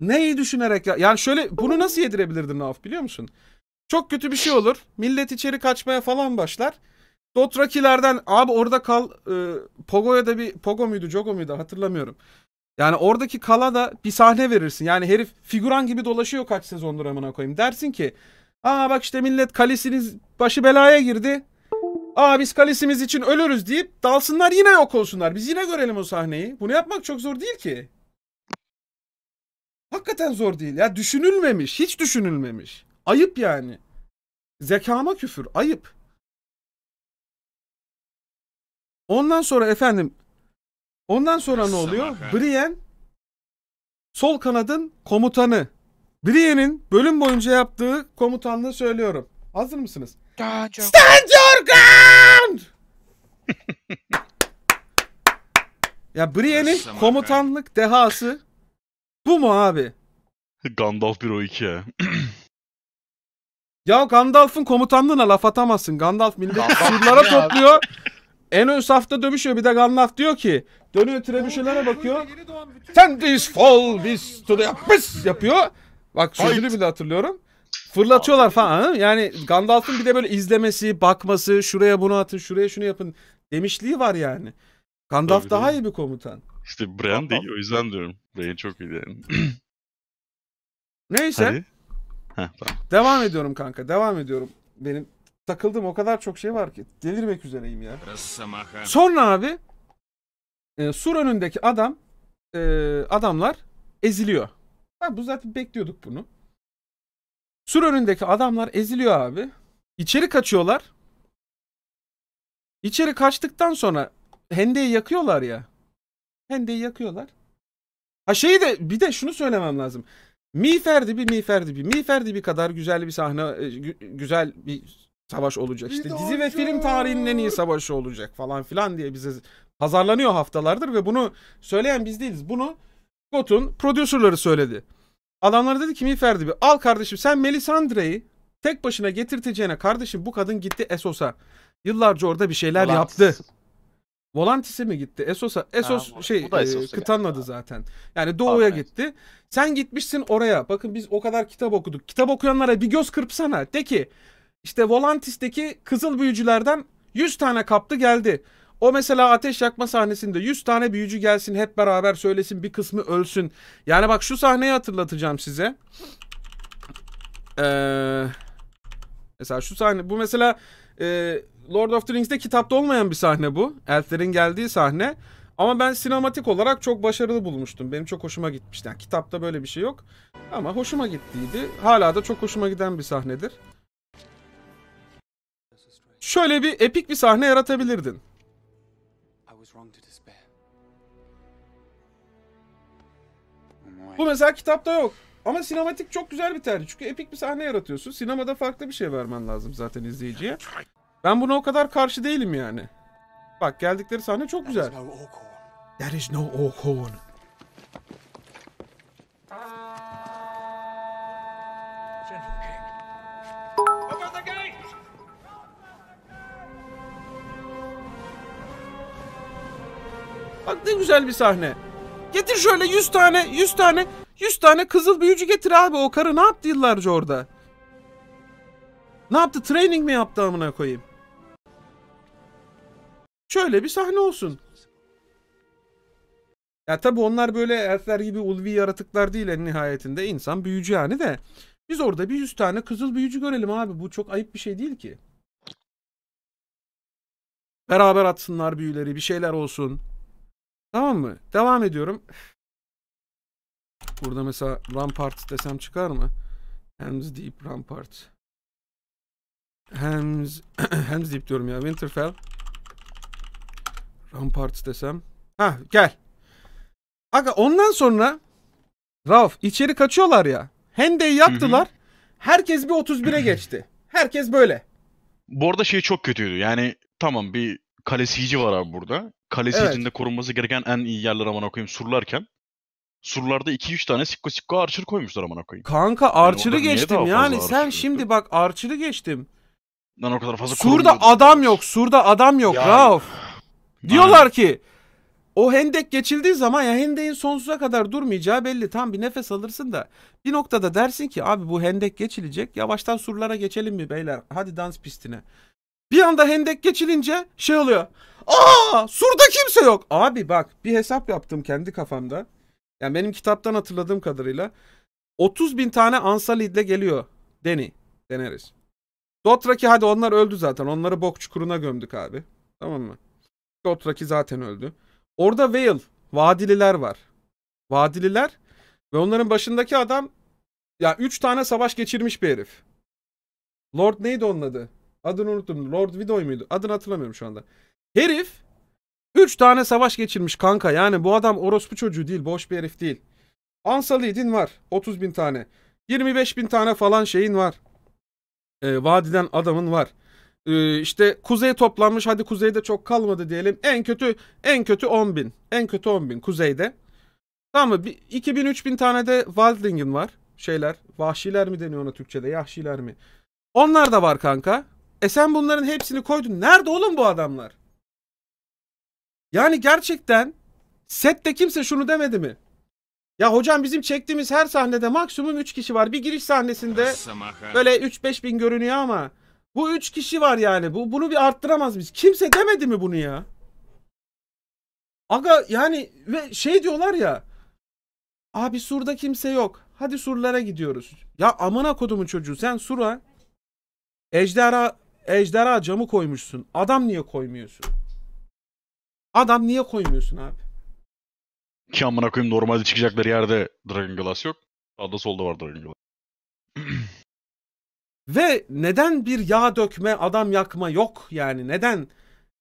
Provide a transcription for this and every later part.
Neyi düşünerek ya? Yani şöyle bunu nasıl yedirebilirdin Naf biliyor musun? Çok kötü bir şey olur. Millet içeri kaçmaya falan başlar. Dotrakilerden abi orada kal e, Pogo'ya da bir Pogo muydu Jogo muydu hatırlamıyorum. Yani oradaki kala da bir sahne verirsin. Yani herif figüran gibi dolaşıyor kaç sezondur amına koyayım. Dersin ki aa bak işte millet kalesiniz başı belaya girdi. Aa biz kalesimiz için ölürüz deyip dalsınlar yine yok olsunlar. Biz yine görelim o sahneyi. Bunu yapmak çok zor değil ki. Hakikaten zor değil ya. Düşünülmemiş. Hiç düşünülmemiş. Ayıp yani. Zekama küfür. Ayıp. Ondan sonra efendim ondan sonra ne oluyor? Brien, sol kanadın komutanı. Brien'in bölüm boyunca yaptığı komutanlığı söylüyorum. Hazır mısınız? Stand your ground! ya Brienne'in komutanlık dehası bu mu abi? Gandalf 1 o 2 ya. ya Gandalf'ın komutanlığına laf atamazsın. Gandalf milleti surlara topluyor. En ön safta dövüşüyor. Bir de Gandalf diyor ki dönüyor trebüşelere bakıyor. Sen this fall biz to the abyss yapıyor. Bak sözünü bile hatırlıyorum. Fırlatıyorlar falan. Yani Gandalf'ın bir de böyle izlemesi, bakması, şuraya bunu atın, şuraya şunu yapın demişliği var yani. Gandalf Tabii daha iyi bir komutan. İşte Brian değil o yüzden diyorum. Brian çok iyi yani. Neyse. Hadi. Heh, tamam. Devam ediyorum kanka devam ediyorum. Benim takıldığım o kadar çok şey var ki. Delirmek üzereyim ya. Sonra abi e, sur önündeki adam e, adamlar eziliyor. Ha, bu zaten bekliyorduk bunu. Sur önündeki adamlar eziliyor abi. İçeri kaçıyorlar. İçeri kaçtıktan sonra hendeyi yakıyorlar ya. Hendeyi yakıyorlar. Ha şeyi de bir de şunu söylemem lazım. Miferdi bir Miferdi bir Miferdi bir kadar güzel bir sahne e, güzel bir savaş olacak. İşte dizi ve film tarihinin en iyi savaşı olacak falan filan diye bize pazarlanıyor haftalardır ve bunu söyleyen biz değiliz. Bunu GOT'un prodüserleri söyledi. Adamlar dedi ki Miferdi bir al kardeşim sen Melisandre'yi tek başına getirteceğine kardeşim bu kadın gitti Esosa. Yıllarca orada bir şeyler Ulan. yaptı. Volantis'e mi gitti? Esos'a. Esos ha, şey e, kıtanın adı zaten. Yani doğuya gitti. Sen gitmişsin oraya. Bakın biz o kadar kitap okuduk. Kitap okuyanlara bir göz kırpsana. De ki işte Volantis'teki kızıl büyücülerden 100 tane kaptı geldi. O mesela ateş yakma sahnesinde 100 tane büyücü gelsin hep beraber söylesin bir kısmı ölsün. Yani bak şu sahneyi hatırlatacağım size. Ee, mesela şu sahne bu mesela e, Lord of the Rings'te kitapta olmayan bir sahne bu. Elflerin geldiği sahne. Ama ben sinematik olarak çok başarılı bulmuştum. Benim çok hoşuma gitmişti. Yani kitapta böyle bir şey yok. Ama hoşuma gittiydi. Hala da çok hoşuma giden bir sahnedir. Şöyle bir epik bir sahne yaratabilirdin. Bu mesela kitapta yok. Ama sinematik çok güzel bir tercih. Çünkü epik bir sahne yaratıyorsun. Sinemada farklı bir şey vermen lazım zaten izleyiciye. Ben buna o kadar karşı değilim yani. Bak geldikleri sahne çok güzel. There is no Orkhorn. Bak ne güzel bir sahne. Getir şöyle 100 tane, 100 tane, 100 tane kızıl büyücü getir abi. O karı ne yaptı yıllarca orada? Ne yaptı? Training mi yaptı amına koyayım? şöyle bir sahne olsun. Ya tabi onlar böyle elfler gibi ulvi yaratıklar değil en nihayetinde. insan büyücü yani de. Biz orada bir yüz tane kızıl büyücü görelim abi. Bu çok ayıp bir şey değil ki. Beraber atsınlar büyüleri bir şeyler olsun. Tamam mı? Devam ediyorum. Burada mesela Rampart desem çıkar mı? Helm's Deep Rampart. Helm's, Helm's Deep diyorum ya. Winterfell parti desem. Ha gel. Aga ondan sonra Rauf içeri kaçıyorlar ya. Hendeyi yaktılar. Herkes bir 31'e geçti. Herkes böyle. Bu arada şey çok kötüydü. Yani tamam bir kalesici var abi burada. Kalesiyicinde evet. korunması gereken en iyi yerler aman okuyayım surlarken. Surlarda 2-3 tane sikko sikko archer koymuşlar aman okuyayım. Kanka archer'ı yani geçtim yani sen archer şimdi bak archer'ı geçtim. Ben o kadar fazla Surda adam yok. Surda adam yok ya. Rauf. Diyorlar ki o hendek geçildiği zaman ya hendeğin sonsuza kadar durmayacağı belli. Tam bir nefes alırsın da bir noktada dersin ki abi bu hendek geçilecek. Yavaştan surlara geçelim mi beyler? Hadi dans pistine. Bir anda hendek geçilince şey oluyor. Aa surda kimse yok. Abi bak bir hesap yaptım kendi kafamda. Yani benim kitaptan hatırladığım kadarıyla 30 bin tane Ansalid'le geliyor. Deni. Deneriz. Dotraki hadi onlar öldü zaten. Onları bok çukuruna gömdük abi. Tamam mı? Dothraki zaten öldü. Orada Vale, Vadililer var. Vadililer ve onların başındaki adam ya 3 tane savaş geçirmiş bir herif. Lord neydi onun adı? Adını unuttum. Lord Vidoy muydu? Adını hatırlamıyorum şu anda. Herif 3 tane savaş geçirmiş kanka. Yani bu adam orospu çocuğu değil. Boş bir herif değil. Ansalidin var. 30 bin tane. 25 bin tane falan şeyin var. E, vadiden adamın var. Ee, işte kuzey toplanmış hadi kuzeyde çok kalmadı diyelim. En kötü en kötü 10 bin. En kötü 10 bin kuzeyde. Tamam mı? 2000-3000 tane de Wildling'in var. Şeyler. Vahşiler mi deniyor ona Türkçe'de? Yahşiler mi? Onlar da var kanka. E sen bunların hepsini koydun. Nerede oğlum bu adamlar? Yani gerçekten sette kimse şunu demedi mi? Ya hocam bizim çektiğimiz her sahnede maksimum 3 kişi var. Bir giriş sahnesinde böyle 3-5 bin görünüyor ama bu üç kişi var yani. Bu bunu bir arttıramaz biz. Kimse demedi mi bunu ya? Aga yani ve şey diyorlar ya. Abi surda kimse yok. Hadi surlara gidiyoruz. Ya amına kodumun çocuğu sen sura ejderha ejderha camı koymuşsun. Adam niye koymuyorsun? Adam niye koymuyorsun abi? Ki amına koyayım normalde çıkacakları yerde Dragon Glass yok. Sağda solda var Dragon Glass. Ve neden bir yağ dökme, adam yakma yok yani neden?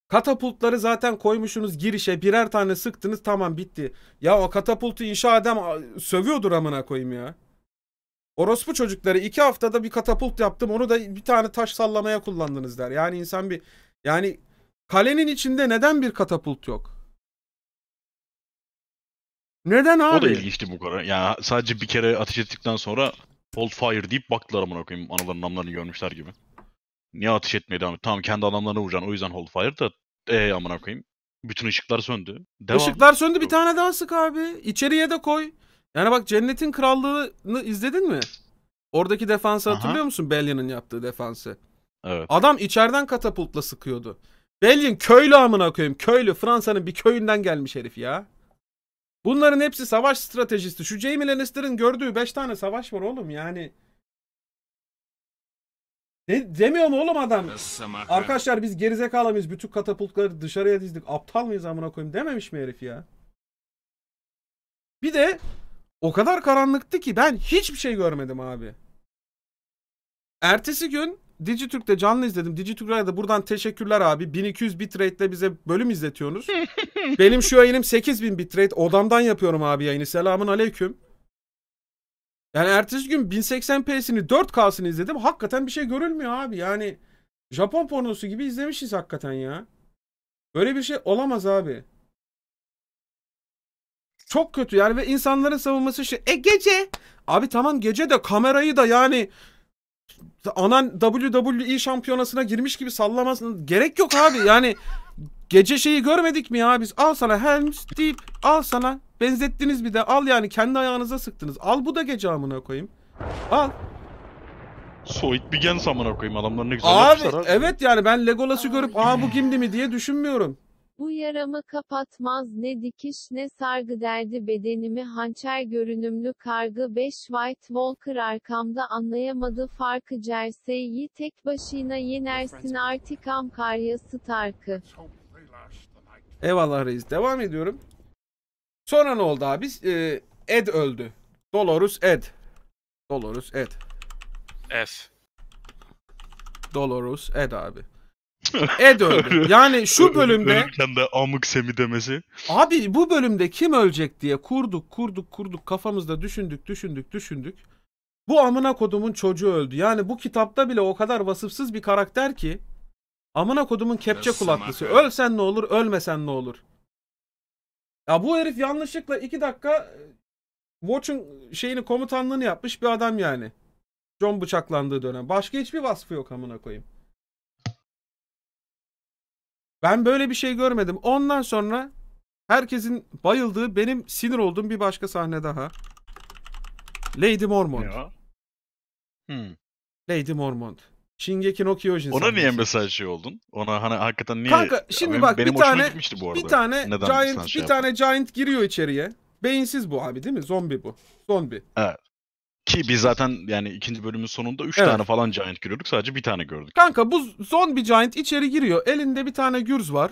Katapultları zaten koymuşsunuz girişe birer tane sıktınız tamam bitti. Ya o katapultu inşa adam sövüyordur amına koyayım ya. Orospu çocukları iki haftada bir katapult yaptım onu da bir tane taş sallamaya kullandınız der. Yani insan bir yani kalenin içinde neden bir katapult yok? Neden abi? O da ilginçti bu kadar. Yani sadece bir kere ateş ettikten sonra Fold fire deyip baktılar amına koyayım anaların namlarını görmüşler gibi. Niye ateş etmeye devam ediyor? Tamam kendi adamlarına vuracaksın o yüzden hold fire da ee amına koyayım. Bütün ışıklar söndü. Devam. Işıklar söndü bir tane daha sık abi. İçeriye de koy. Yani bak Cennetin Krallığı'nı izledin mi? Oradaki defansı Aha. hatırlıyor musun? Bellion'ın yaptığı defansı. Evet. Adam içeriden katapultla sıkıyordu. Bellion köylü amına koyayım. Köylü Fransa'nın bir köyünden gelmiş herif ya. Bunların hepsi savaş stratejisi. Şu Jaime Lannister'ın gördüğü 5 tane savaş var oğlum yani. De demiyor mu oğlum adam? Arkadaşlar biz gerizekalı mıyız? Bütün katapultları dışarıya dizdik. Aptal mıyız amına koyayım dememiş mi herif ya? Bir de o kadar karanlıktı ki ben hiçbir şey görmedim abi. Ertesi gün Dijitürk'te canlı izledim. Dijitürk'e de buradan teşekkürler abi. 1200 bitrate'le bize bölüm izletiyorsunuz. Benim şu yayınım 8000 bitrate. Odamdan yapıyorum abi yayını. Selamun aleyküm. Yani ertesi gün 1080p'sini 4K'sını izledim. Hakikaten bir şey görülmüyor abi. Yani Japon pornosu gibi izlemişiz hakikaten ya. Böyle bir şey olamaz abi. Çok kötü yani ve insanların savunması şey. E gece. Abi tamam gece de kamerayı da yani anan WWE şampiyonasına girmiş gibi sallamasın. Gerek yok abi yani gece şeyi görmedik mi ya biz? Al sana Helms deyip al sana benzettiniz bir de al yani kendi ayağınıza sıktınız. Al bu da gece amına koyayım. Al. Soyut bir gen amına koyayım adamlar ne güzel abi, yapmışlar abi. Evet yani ben Legolas'ı görüp aa bu kimdi mi diye düşünmüyorum. Bu yaramı kapatmaz ne dikiş ne sargı derdi bedenimi hançer görünümlü kargı 5 White Walker arkamda anlayamadı farkı Cersei'yi tek başına yenersin artık Amkarya Stark'ı. Eyvallah reis. Devam ediyorum. Sonra ne oldu abi? Ee, Ed öldü. Dolorus Ed. Dolorus Ed. F. Dolorus Ed abi. Ed öldü. Yani şu bölümde... Ölürken de amık semi demesi. Abi bu bölümde kim ölecek diye kurduk kurduk kurduk kafamızda düşündük düşündük düşündük. Bu amına kodumun çocuğu öldü. Yani bu kitapta bile o kadar vasıfsız bir karakter ki amına kodumun kepçe Nasıl kulaklısı. Abi. Ölsen ne olur ölmesen ne olur. Ya bu herif yanlışlıkla iki dakika e, Watch'un şeyini komutanlığını yapmış bir adam yani. John bıçaklandığı dönem. Başka hiçbir vasfı yok amına koyayım. Ben böyle bir şey görmedim. Ondan sonra herkesin bayıldığı, benim sinir olduğum bir başka sahne daha. Lady Mormont. Ya. Hmm. Lady Mormont. Shingeki no Kyojin Ona niye mesaj şey oldun? Ona hani hakikaten niye? Kanka şimdi bak benim bir tane bu arada. bir tane Neden Giant şey bir şey tane Giant giriyor içeriye. Beyinsiz bu abi değil mi? Zombi bu. Zombi. Evet. Ki biz zaten yani ikinci bölümün sonunda 3 evet. tane falan Giant görüyorduk. Sadece bir tane gördük. Kanka bu bir Giant içeri giriyor. Elinde bir tane gürz var.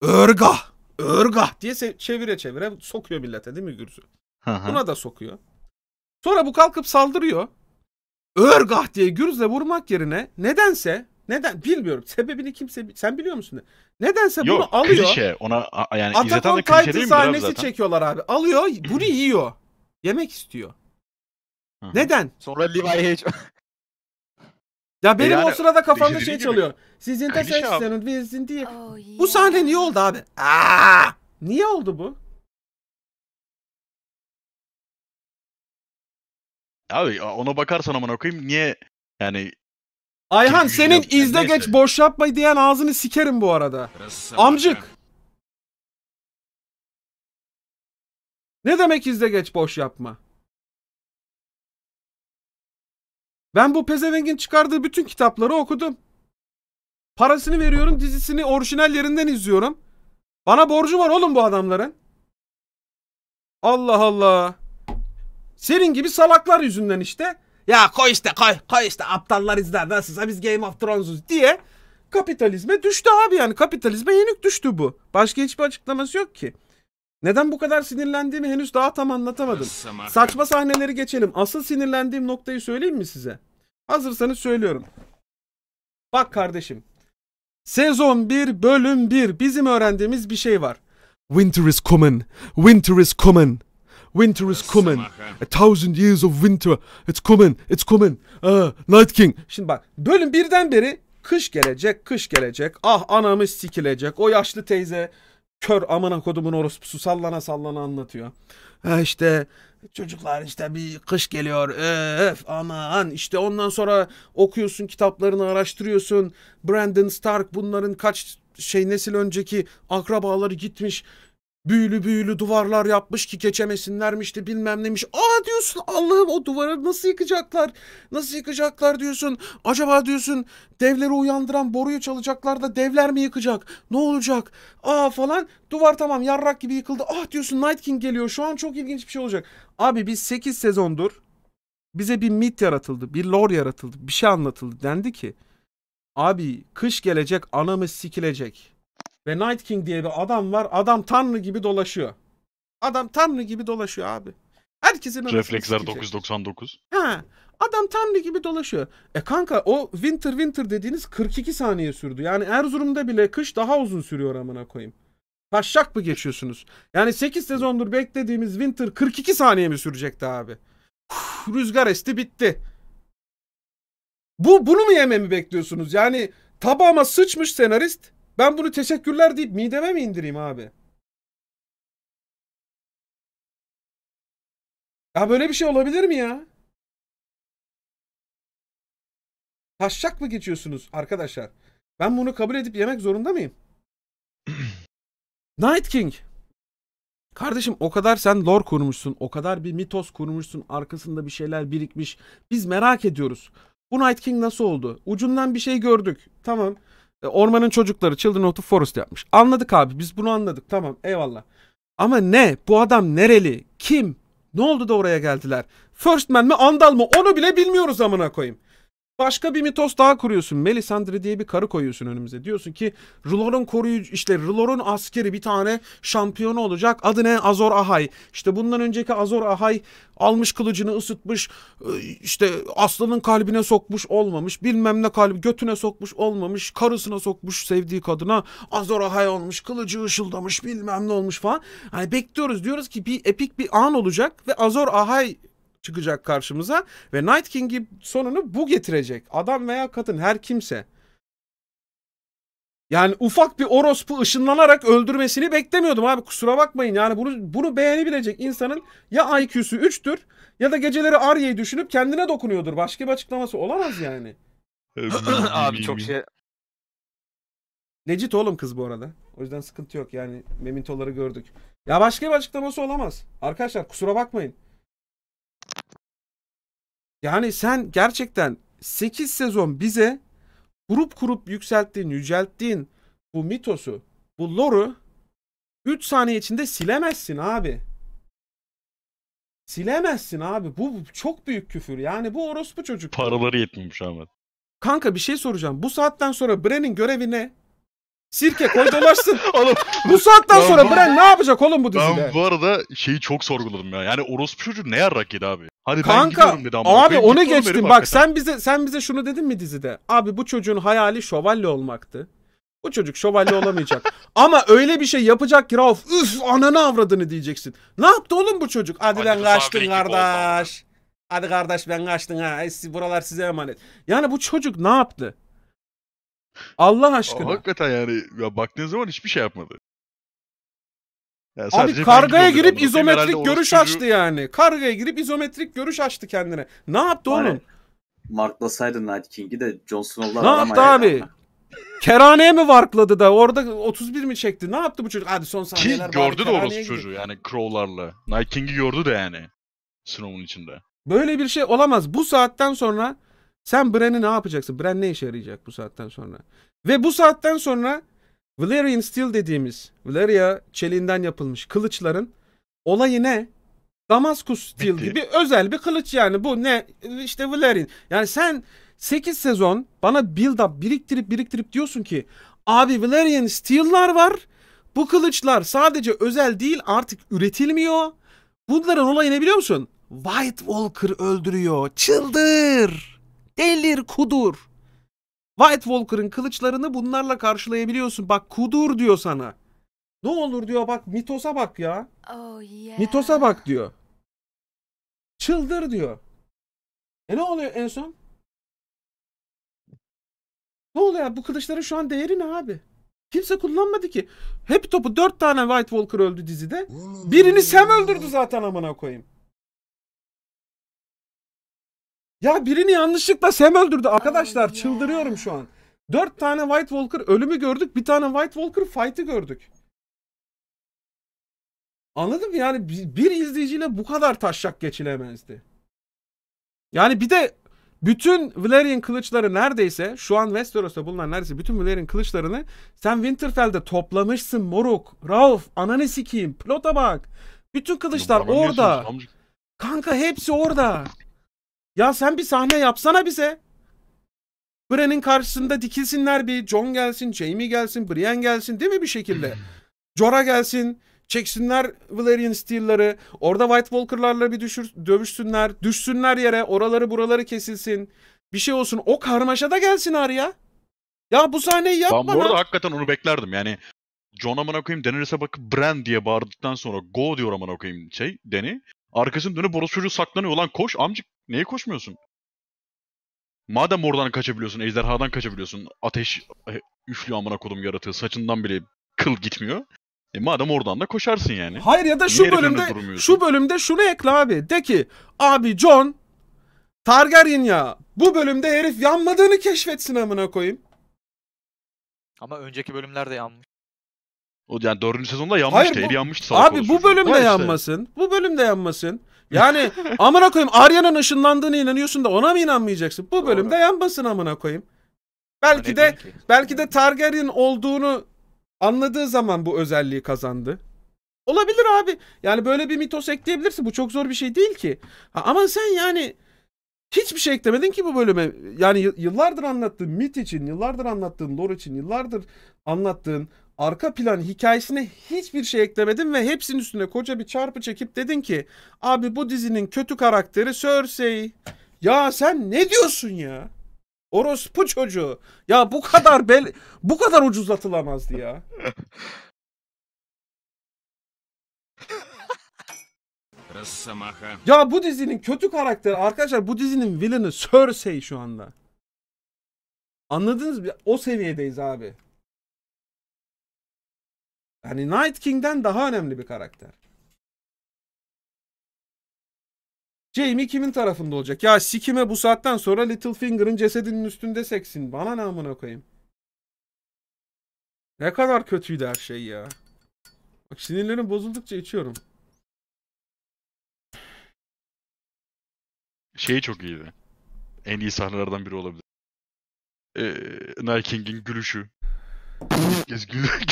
Örga! Örga! diye çevire çevire sokuyor millete değil mi gürzü? Buna da sokuyor. Sonra bu kalkıp saldırıyor. Örgah diye gürzle vurmak yerine nedense neden bilmiyorum sebebini kimse sen biliyor musun? Nedense Yok, bunu alıyor. klişe ona yani Attack on Titan sahnesi çekiyorlar abi. Alıyor bunu yiyor. Yemek istiyor. Hı. Neden? Sonra Levi H. Ya benim e, yani, o sırada kafamda şey çalıyor. Sizin de senin, bizim diye. Bu sahne niye oldu abi? Aa! Niye oldu bu? Abi ona bakarsan amına okuyayım niye yani Ayhan senin izle geç neyse. boş yapma diyen ağzını sikerim bu arada. Amcık. Ne demek izle geç boş yapma? Ben bu pezevengin çıkardığı bütün kitapları okudum. Parasını veriyorum dizisini orijinallerinden izliyorum. Bana borcu var oğlum bu adamların. Allah Allah. Senin gibi salaklar yüzünden işte. Ya koy işte koy koy işte aptallar izler nasılsa biz Game of Thrones'uz diye kapitalizme düştü abi yani kapitalizme yenik düştü bu. Başka hiçbir açıklaması yok ki. Neden bu kadar sinirlendiğimi henüz daha tam anlatamadım. Saçma sahneleri geçelim. Asıl sinirlendiğim noktayı söyleyeyim mi size? Hazırsanız söylüyorum. Bak kardeşim. Sezon 1 bölüm 1 bizim öğrendiğimiz bir şey var. Winter is coming. Winter is coming. Winter is coming. A thousand years of winter. It's coming. It's coming. Ah, Night King. Şimdi bak bölüm birden beri kış gelecek, kış gelecek. Ah anamız sikilecek. O yaşlı teyze kör amına kodumun orospusu sallana sallana anlatıyor. Ha işte çocuklar işte bir kış geliyor öf aman işte ondan sonra okuyorsun kitaplarını araştırıyorsun. Brandon Stark bunların kaç şey nesil önceki akrabaları gitmiş büyülü büyülü duvarlar yapmış ki geçemesinlermiş de bilmem neymiş Aa diyorsun Allah'ım o duvarı nasıl yıkacaklar? Nasıl yıkacaklar diyorsun. Acaba diyorsun devleri uyandıran boruyu çalacaklar da devler mi yıkacak? Ne olacak? Aa falan duvar tamam yarrak gibi yıkıldı. Ah diyorsun Night King geliyor şu an çok ilginç bir şey olacak. Abi biz 8 sezondur bize bir mit yaratıldı, bir lore yaratıldı, bir şey anlatıldı dendi ki. Abi kış gelecek anamız sikilecek. Ve Night King diye bir adam var. Adam tanrı gibi dolaşıyor. Adam tanrı gibi dolaşıyor abi. Herkesin Refleksler 999. Ha. Adam tanrı gibi dolaşıyor. E kanka o winter winter dediğiniz 42 saniye sürdü. Yani Erzurum'da bile kış daha uzun sürüyor amına koyayım. Taşşak mı geçiyorsunuz? Yani 8 sezondur beklediğimiz winter 42 saniye mi sürecekti abi? Uf, rüzgar esti bitti. Bu bunu mu yememi bekliyorsunuz? Yani tabağıma sıçmış senarist ben bunu teşekkürler deyip mideme mi indireyim abi? Ya böyle bir şey olabilir mi ya? Taşşak mı geçiyorsunuz arkadaşlar? Ben bunu kabul edip yemek zorunda mıyım? Night King. Kardeşim o kadar sen lore kurmuşsun, o kadar bir mitos kurmuşsun, arkasında bir şeyler birikmiş. Biz merak ediyoruz. Bu Night King nasıl oldu? Ucundan bir şey gördük. Tamam. E, ormanın Çocukları Children of the Forest yapmış. Anladık abi biz bunu anladık tamam eyvallah. Ama ne bu adam nereli kim ne oldu da oraya geldiler? First Man mi Andal mı onu bile bilmiyoruz amına koyayım. Başka bir mitos daha kuruyorsun. Melisandre diye bir karı koyuyorsun önümüze. Diyorsun ki R'hllor'un koruyucu işte R'hllor'un askeri bir tane şampiyonu olacak. Adı ne? Azor Ahai. İşte bundan önceki Azor Ahai almış kılıcını ısıtmış. Iı, işte aslanın kalbine sokmuş olmamış. Bilmem ne kalbi götüne sokmuş olmamış. Karısına sokmuş sevdiği kadına. Azor Ahai olmuş. Kılıcı ışıldamış bilmem ne olmuş falan. Hani bekliyoruz diyoruz ki bir epik bir an olacak ve Azor Ahai çıkacak karşımıza ve Night King'i sonunu bu getirecek. Adam veya kadın her kimse. Yani ufak bir orospu ışınlanarak öldürmesini beklemiyordum abi kusura bakmayın. Yani bunu bunu beğenebilecek insanın ya IQ'su 3'tür ya da geceleri Arya'yı düşünüp kendine dokunuyordur. Başka bir açıklaması olamaz yani. abi çok şey Necit oğlum kız bu arada. O yüzden sıkıntı yok yani memintoları gördük. Ya başka bir açıklaması olamaz. Arkadaşlar kusura bakmayın. Yani sen gerçekten 8 sezon bize kurup kurup yükselttiğin, yücelttiğin bu mitosu, bu lore'u 3 saniye içinde silemezsin abi. Silemezsin abi. Bu çok büyük küfür. Yani bu orospu çocuk. Paraları yetmemiş Ahmet. Kanka bir şey soracağım. Bu saatten sonra Bren'in görevi ne? Sirke koy dolaşsın. oğlum, bu saatten sonra bu... Bren ne yapacak oğlum bu dizide? Ben bu arada şeyi çok sorguladım ya. Yani orospu çocuğu ne yarrak yedi abi? Hani Kanka, ben gidiyorum bir damla. Abi onu geçtim. Bak sen bize sen bize şunu dedin mi dizide? Abi bu çocuğun hayali şövalye olmaktı. Bu çocuk şövalye olamayacak. Ama öyle bir şey yapacak ki Rauf üf ananı avradını diyeceksin. Ne yaptı oğlum bu çocuk? Hadi, Hadi ben kaçtım kardeş. Hadi kardeş ben kaçtım ha. Buralar size emanet. Yani bu çocuk ne yaptı? Allah aşkına. Aa, hakikaten yani ya baktığın zaman hiçbir şey yapmadı. Yani Abi kargaya girip izometrik görüş çocuğu... açtı yani. Kargaya girip izometrik görüş açtı kendine. Ne yaptı Aynen. Marklasaydı Marklasaydın Night King'i de Jon Snow'la Ne yaptı abi? Kerhaneye mi varkladı da orada 31 mi çekti? Ne yaptı bu çocuk? Hadi son saniyeler. Ki gördü de orası çocuğu yani Crow'larla. Night King'i gördü de yani Snow'un içinde. Böyle bir şey olamaz. Bu saatten sonra sen Bren'i ne yapacaksın? Bren ne işe yarayacak bu saatten sonra? Ve bu saatten sonra Valyrian Steel dediğimiz Valyria çeliğinden yapılmış kılıçların olayı ne? Damaskus Steel Bitti. gibi özel bir kılıç yani bu ne işte Valyrian. Yani sen 8 sezon bana build up biriktirip biriktirip diyorsun ki abi Valyrian Steel'lar var. Bu kılıçlar sadece özel değil artık üretilmiyor. Bunların olayı ne biliyor musun? White Walker öldürüyor. Çıldır. Delir kudur. White Walker'ın kılıçlarını bunlarla karşılayabiliyorsun. Bak kudur diyor sana. Ne olur diyor bak mitosa bak ya. Oh, yeah. Mitosa bak diyor. Çıldır diyor. E ne oluyor en son? Ne oluyor bu kılıçların şu an değeri ne abi? Kimse kullanmadı ki. Hep topu dört tane White Walker öldü dizide. Birini Sam öldürdü zaten amına koyayım. Ya birini yanlışlıkla Sam öldürdü arkadaşlar. Çıldırıyorum şu an. Dört tane White Walker ölümü gördük. Bir tane White Walker fight'ı gördük. Anladın mı? Yani bir izleyiciyle bu kadar taşak geçilemezdi. Yani bir de bütün Valerian kılıçları neredeyse şu an Westeros'ta bulunan neredeyse bütün Valerian kılıçlarını sen Winterfell'de toplamışsın moruk. Rauf ananı sikeyim. Plota bak. Bütün kılıçlar orada. Kanka hepsi orada. Ya sen bir sahne yapsana bize. Bren'in karşısında dikilsinler bir. John gelsin, Jamie gelsin, Brian gelsin değil mi bir şekilde? Jorah gelsin. Çeksinler Valerian Steel'ları. Orada White Walker'larla bir düşür, dövüşsünler. Düşsünler yere. Oraları buraları kesilsin. Bir şey olsun. O karmaşa da gelsin arya. Ya bu sahneyi yapma Ben bu arada hakikaten onu beklerdim. Yani John amına koyayım Daenerys'e bakıp Bran diye bağırdıktan sonra go diyor amına koyayım şey deni. Arkasını dönüp orası çocuğu saklanıyor. Ulan koş amcık neye koşmuyorsun? Madem oradan kaçabiliyorsun, ejderhadan kaçabiliyorsun. Ateş e, üflüyor amına kodum yaratığı. Saçından bile kıl gitmiyor. E madem oradan da koşarsın yani. Hayır ya da şu Niye bölümde şu bölümde şunu ekle abi. De ki abi John Targaryen ya. Bu bölümde herif yanmadığını keşfetsin amına koyayım. Ama önceki bölümlerde yanmış. O yani dördüncü sezonda yanmıştı. Hayır, bu, yanmıştı salak Abi olursun. bu bölümde yanmasın. Bu bölümde yanmasın. Yani amına koyayım Arya'nın ışınlandığını inanıyorsun da ona mı inanmayacaksın? Bu bölümde Doğru. yanmasın amına koyayım. Hani belki de belki de hani- Targaryen olduğunu anladığı zaman bu özelliği kazandı. Olabilir abi. Yani böyle bir mitos ekleyebilirsin. Bu çok zor bir şey değil ki. Ha, ama sen yani hiçbir şey eklemedin ki bu bölüme. Yani yıllardır anlattığın mit için, yıllardır anlattığın lore için, yıllardır anlattığın arka plan hikayesine hiçbir şey eklemedin ve hepsinin üstüne koca bir çarpı çekip dedin ki abi bu dizinin kötü karakteri Cersei. Ya sen ne diyorsun ya? Orospu çocuğu. Ya bu kadar bel bu kadar ucuzlatılamazdı ya. ya bu dizinin kötü karakteri arkadaşlar bu dizinin villain'ı Cersei şu anda. Anladınız mı? O seviyedeyiz abi. Yani Night King'den daha önemli bir karakter. Jamie kimin tarafında olacak? Ya sikime bu saatten sonra Littlefinger'ın cesedinin üstünde seksin. Bana ne amına koyayım. Ne kadar kötüydü her şey ya. Bak sinirlerim bozuldukça içiyorum. Şey çok iyiydi. En iyi sahnelerden biri olabilir. Ee, Night King'in gülüşü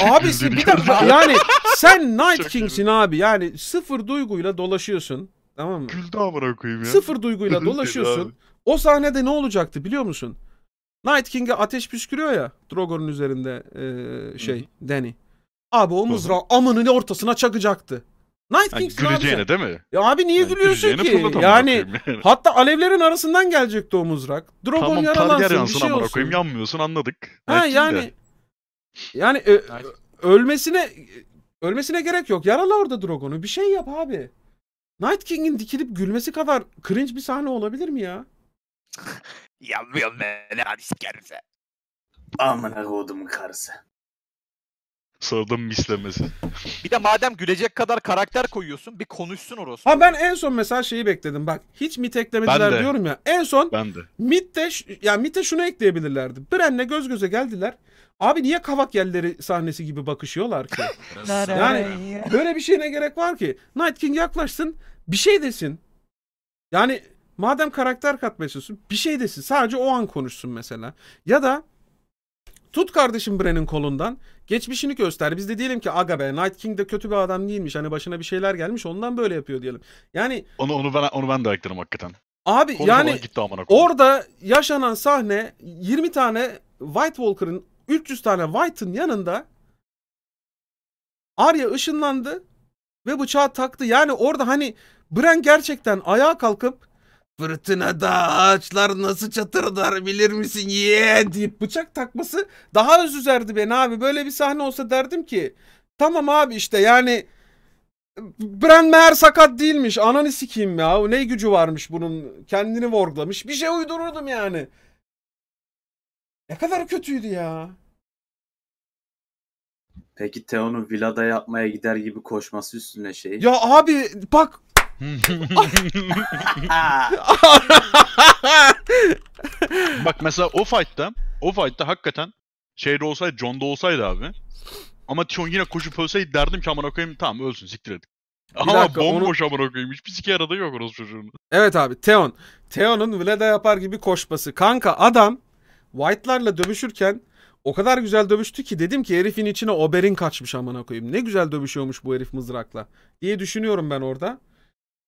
abi bir dakika yani sen Night King'sin abi. Yani sıfır duyguyla dolaşıyorsun. Tamam mı? Güldü amına koyayım ya. Sıfır duyguyla dolaşıyorsun. o sahnede ne olacaktı biliyor musun? Night King'e ateş püskürüyor ya Drogon'un üzerinde e, şey Hı-hı. Dany. Abi o mızrağı amının ortasına çakacaktı. Night King yani güleceğine abi. değil mi? Ya abi niye yani gülüyorsun ki? Yani, hatta alevlerin arasından gelecekti o mızrak. Drogon tamam, yaralansın bir şey olsun. Tamam yanmıyorsun anladık. Ha Night yani King'de. Yani ö- e, Nice. ölmesine ölmesine gerek yok. Yarala orada Drogon'u. Bir şey yap abi. Night King'in dikilip gülmesi kadar cringe bir sahne olabilir mi ya? Yanmıyorum ben hadi sikerse. Amına kodumun karısı. Sardım mislemesi. Bir de madem gülecek kadar karakter koyuyorsun bir konuşsun orospu. Ha ben en son mesela şeyi bekledim. Bak hiç mit eklemediler diyorum ya. En son Ben de. Mitte ya Mitte şunu ekleyebilirlerdi. Bren'le göz göze geldiler. Abi niye kavak yelleri sahnesi gibi bakışıyorlar ki? yani böyle bir şeye ne gerek var ki. Night King yaklaşsın bir şey desin. Yani madem karakter katmaya istiyorsun, bir şey desin. Sadece o an konuşsun mesela. Ya da Tut kardeşim Bren'in kolundan. Geçmişini göster. Biz de diyelim ki aga be Night King de kötü bir adam değilmiş. Hani başına bir şeyler gelmiş ondan böyle yapıyor diyelim. Yani onu onu ben onu ben de ayıklarım hakikaten. Abi Konu yani gitti orada yaşanan sahne 20 tane White Walker'ın 300 tane White'ın yanında Arya ışınlandı ve bıçağı taktı. Yani orada hani Bran gerçekten ayağa kalkıp fırtına da ağaçlar nasıl çatırdar bilir misin ye deyip bıçak takması daha öz üzerdi beni abi. Böyle bir sahne olsa derdim ki tamam abi işte yani Bran meğer sakat değilmiş. Ananı sikeyim ya. Ne gücü varmış bunun. Kendini vorglamış. Bir şey uydururdum yani. Ne kadar kötüydü ya. Peki Teon'un villada yapmaya gider gibi koşması üstüne şey. Ya abi bak. bak mesela o fight'ta o fight'ta hakikaten şeyde olsaydı John'da olsaydı abi. Ama Tion yine koşup ölseydi derdim ki aman koyayım tamam ölsün siktir edin. Ama dakika, bomboş onu... amına koyayım. Hiçbir sike yaradığı yok orası çocuğun. Evet abi Teon, Teon'un Vlada yapar gibi koşması. Kanka adam White'larla dövüşürken o kadar güzel dövüştü ki dedim ki herifin içine Oberin kaçmış amına koyayım. Ne güzel dövüşüyormuş bu herif mızrakla diye düşünüyorum ben orada.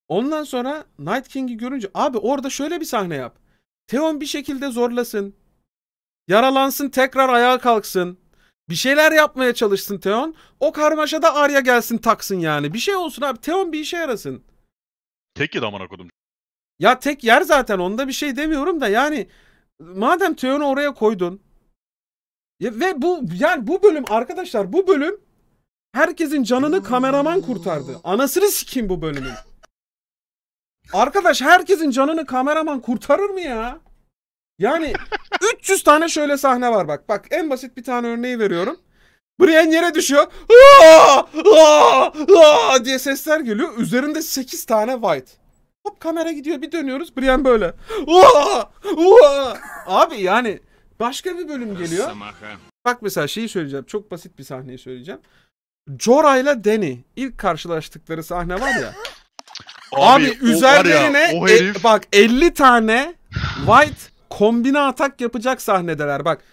Ondan sonra Night King'i görünce abi orada şöyle bir sahne yap. Theon bir şekilde zorlasın. Yaralansın tekrar ayağa kalksın. Bir şeyler yapmaya çalışsın Theon. O karmaşa da Arya gelsin taksın yani. Bir şey olsun abi. Theon bir işe yarasın. Tek yedi amına kodum. Ya tek yer zaten onda bir şey demiyorum da yani madem Teon'u oraya koydun ya, ve bu yani bu bölüm arkadaşlar bu bölüm herkesin canını kameraman kurtardı. Anasını sikeyim bu bölümün. Arkadaş herkesin canını kameraman kurtarır mı ya? Yani 300 tane şöyle sahne var bak. Bak en basit bir tane örneği veriyorum. Brian yere düşüyor. Aa, aa, aa diye sesler geliyor. Üzerinde 8 tane white. Hop kamera gidiyor bir dönüyoruz. Brian böyle. Oha! Oha! Abi yani başka bir bölüm geliyor. Bak mesela şeyi söyleyeceğim. Çok basit bir sahneyi söyleyeceğim. Jorah ile Dany ilk karşılaştıkları sahne var ya. Abi, abi üzerlerine ya, e, herif... e, bak 50 tane White kombine atak yapacak sahnedeler bak.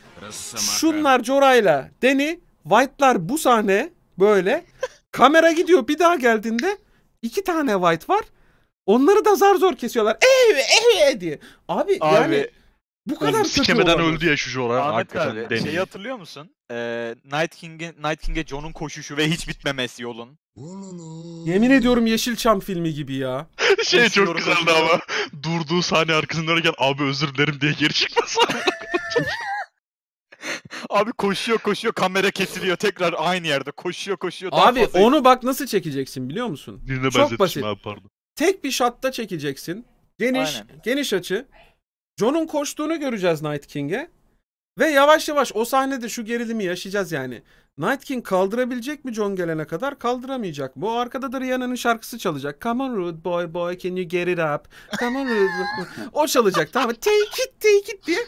Şunlar Jorah ile Dany, White'lar bu sahne böyle. Kamera gidiyor bir daha geldiğinde iki tane White var. Onları da zar zor kesiyorlar. Ev eh, ev eh, eh, diye. Abi, Abi yani bu kadar kötü sikemeden olamaz. öldü ya şu Joran. Ahmet abi şeyi hatırlıyor musun? Ee, Night King'e Night King'e John'un koşuşu ve hiç bitmemesi yolun. Yemin ediyorum Yeşilçam filmi gibi ya. şey çok Koşuyorum, güzeldi ama. Durduğu sahne arkasından dönerken abi özür dilerim diye geri çıkması. Abi koşuyor koşuyor kamera kesiliyor tekrar aynı yerde koşuyor koşuyor. Abi onu bak nasıl çekeceksin biliyor musun? Birine Çok basit. abi pardon. Tek bir şatta çekeceksin. Geniş, Aynen. geniş açı. John'un koştuğunu göreceğiz Night King'e. Ve yavaş yavaş o sahnede şu gerilimi yaşayacağız yani. Night King kaldırabilecek mi John gelene kadar? Kaldıramayacak. Bu arkada da Rihanna'nın şarkısı çalacak. Come on rude boy boy can you get it up? Come on rude boy. o çalacak tamam mı? Take it take it diye.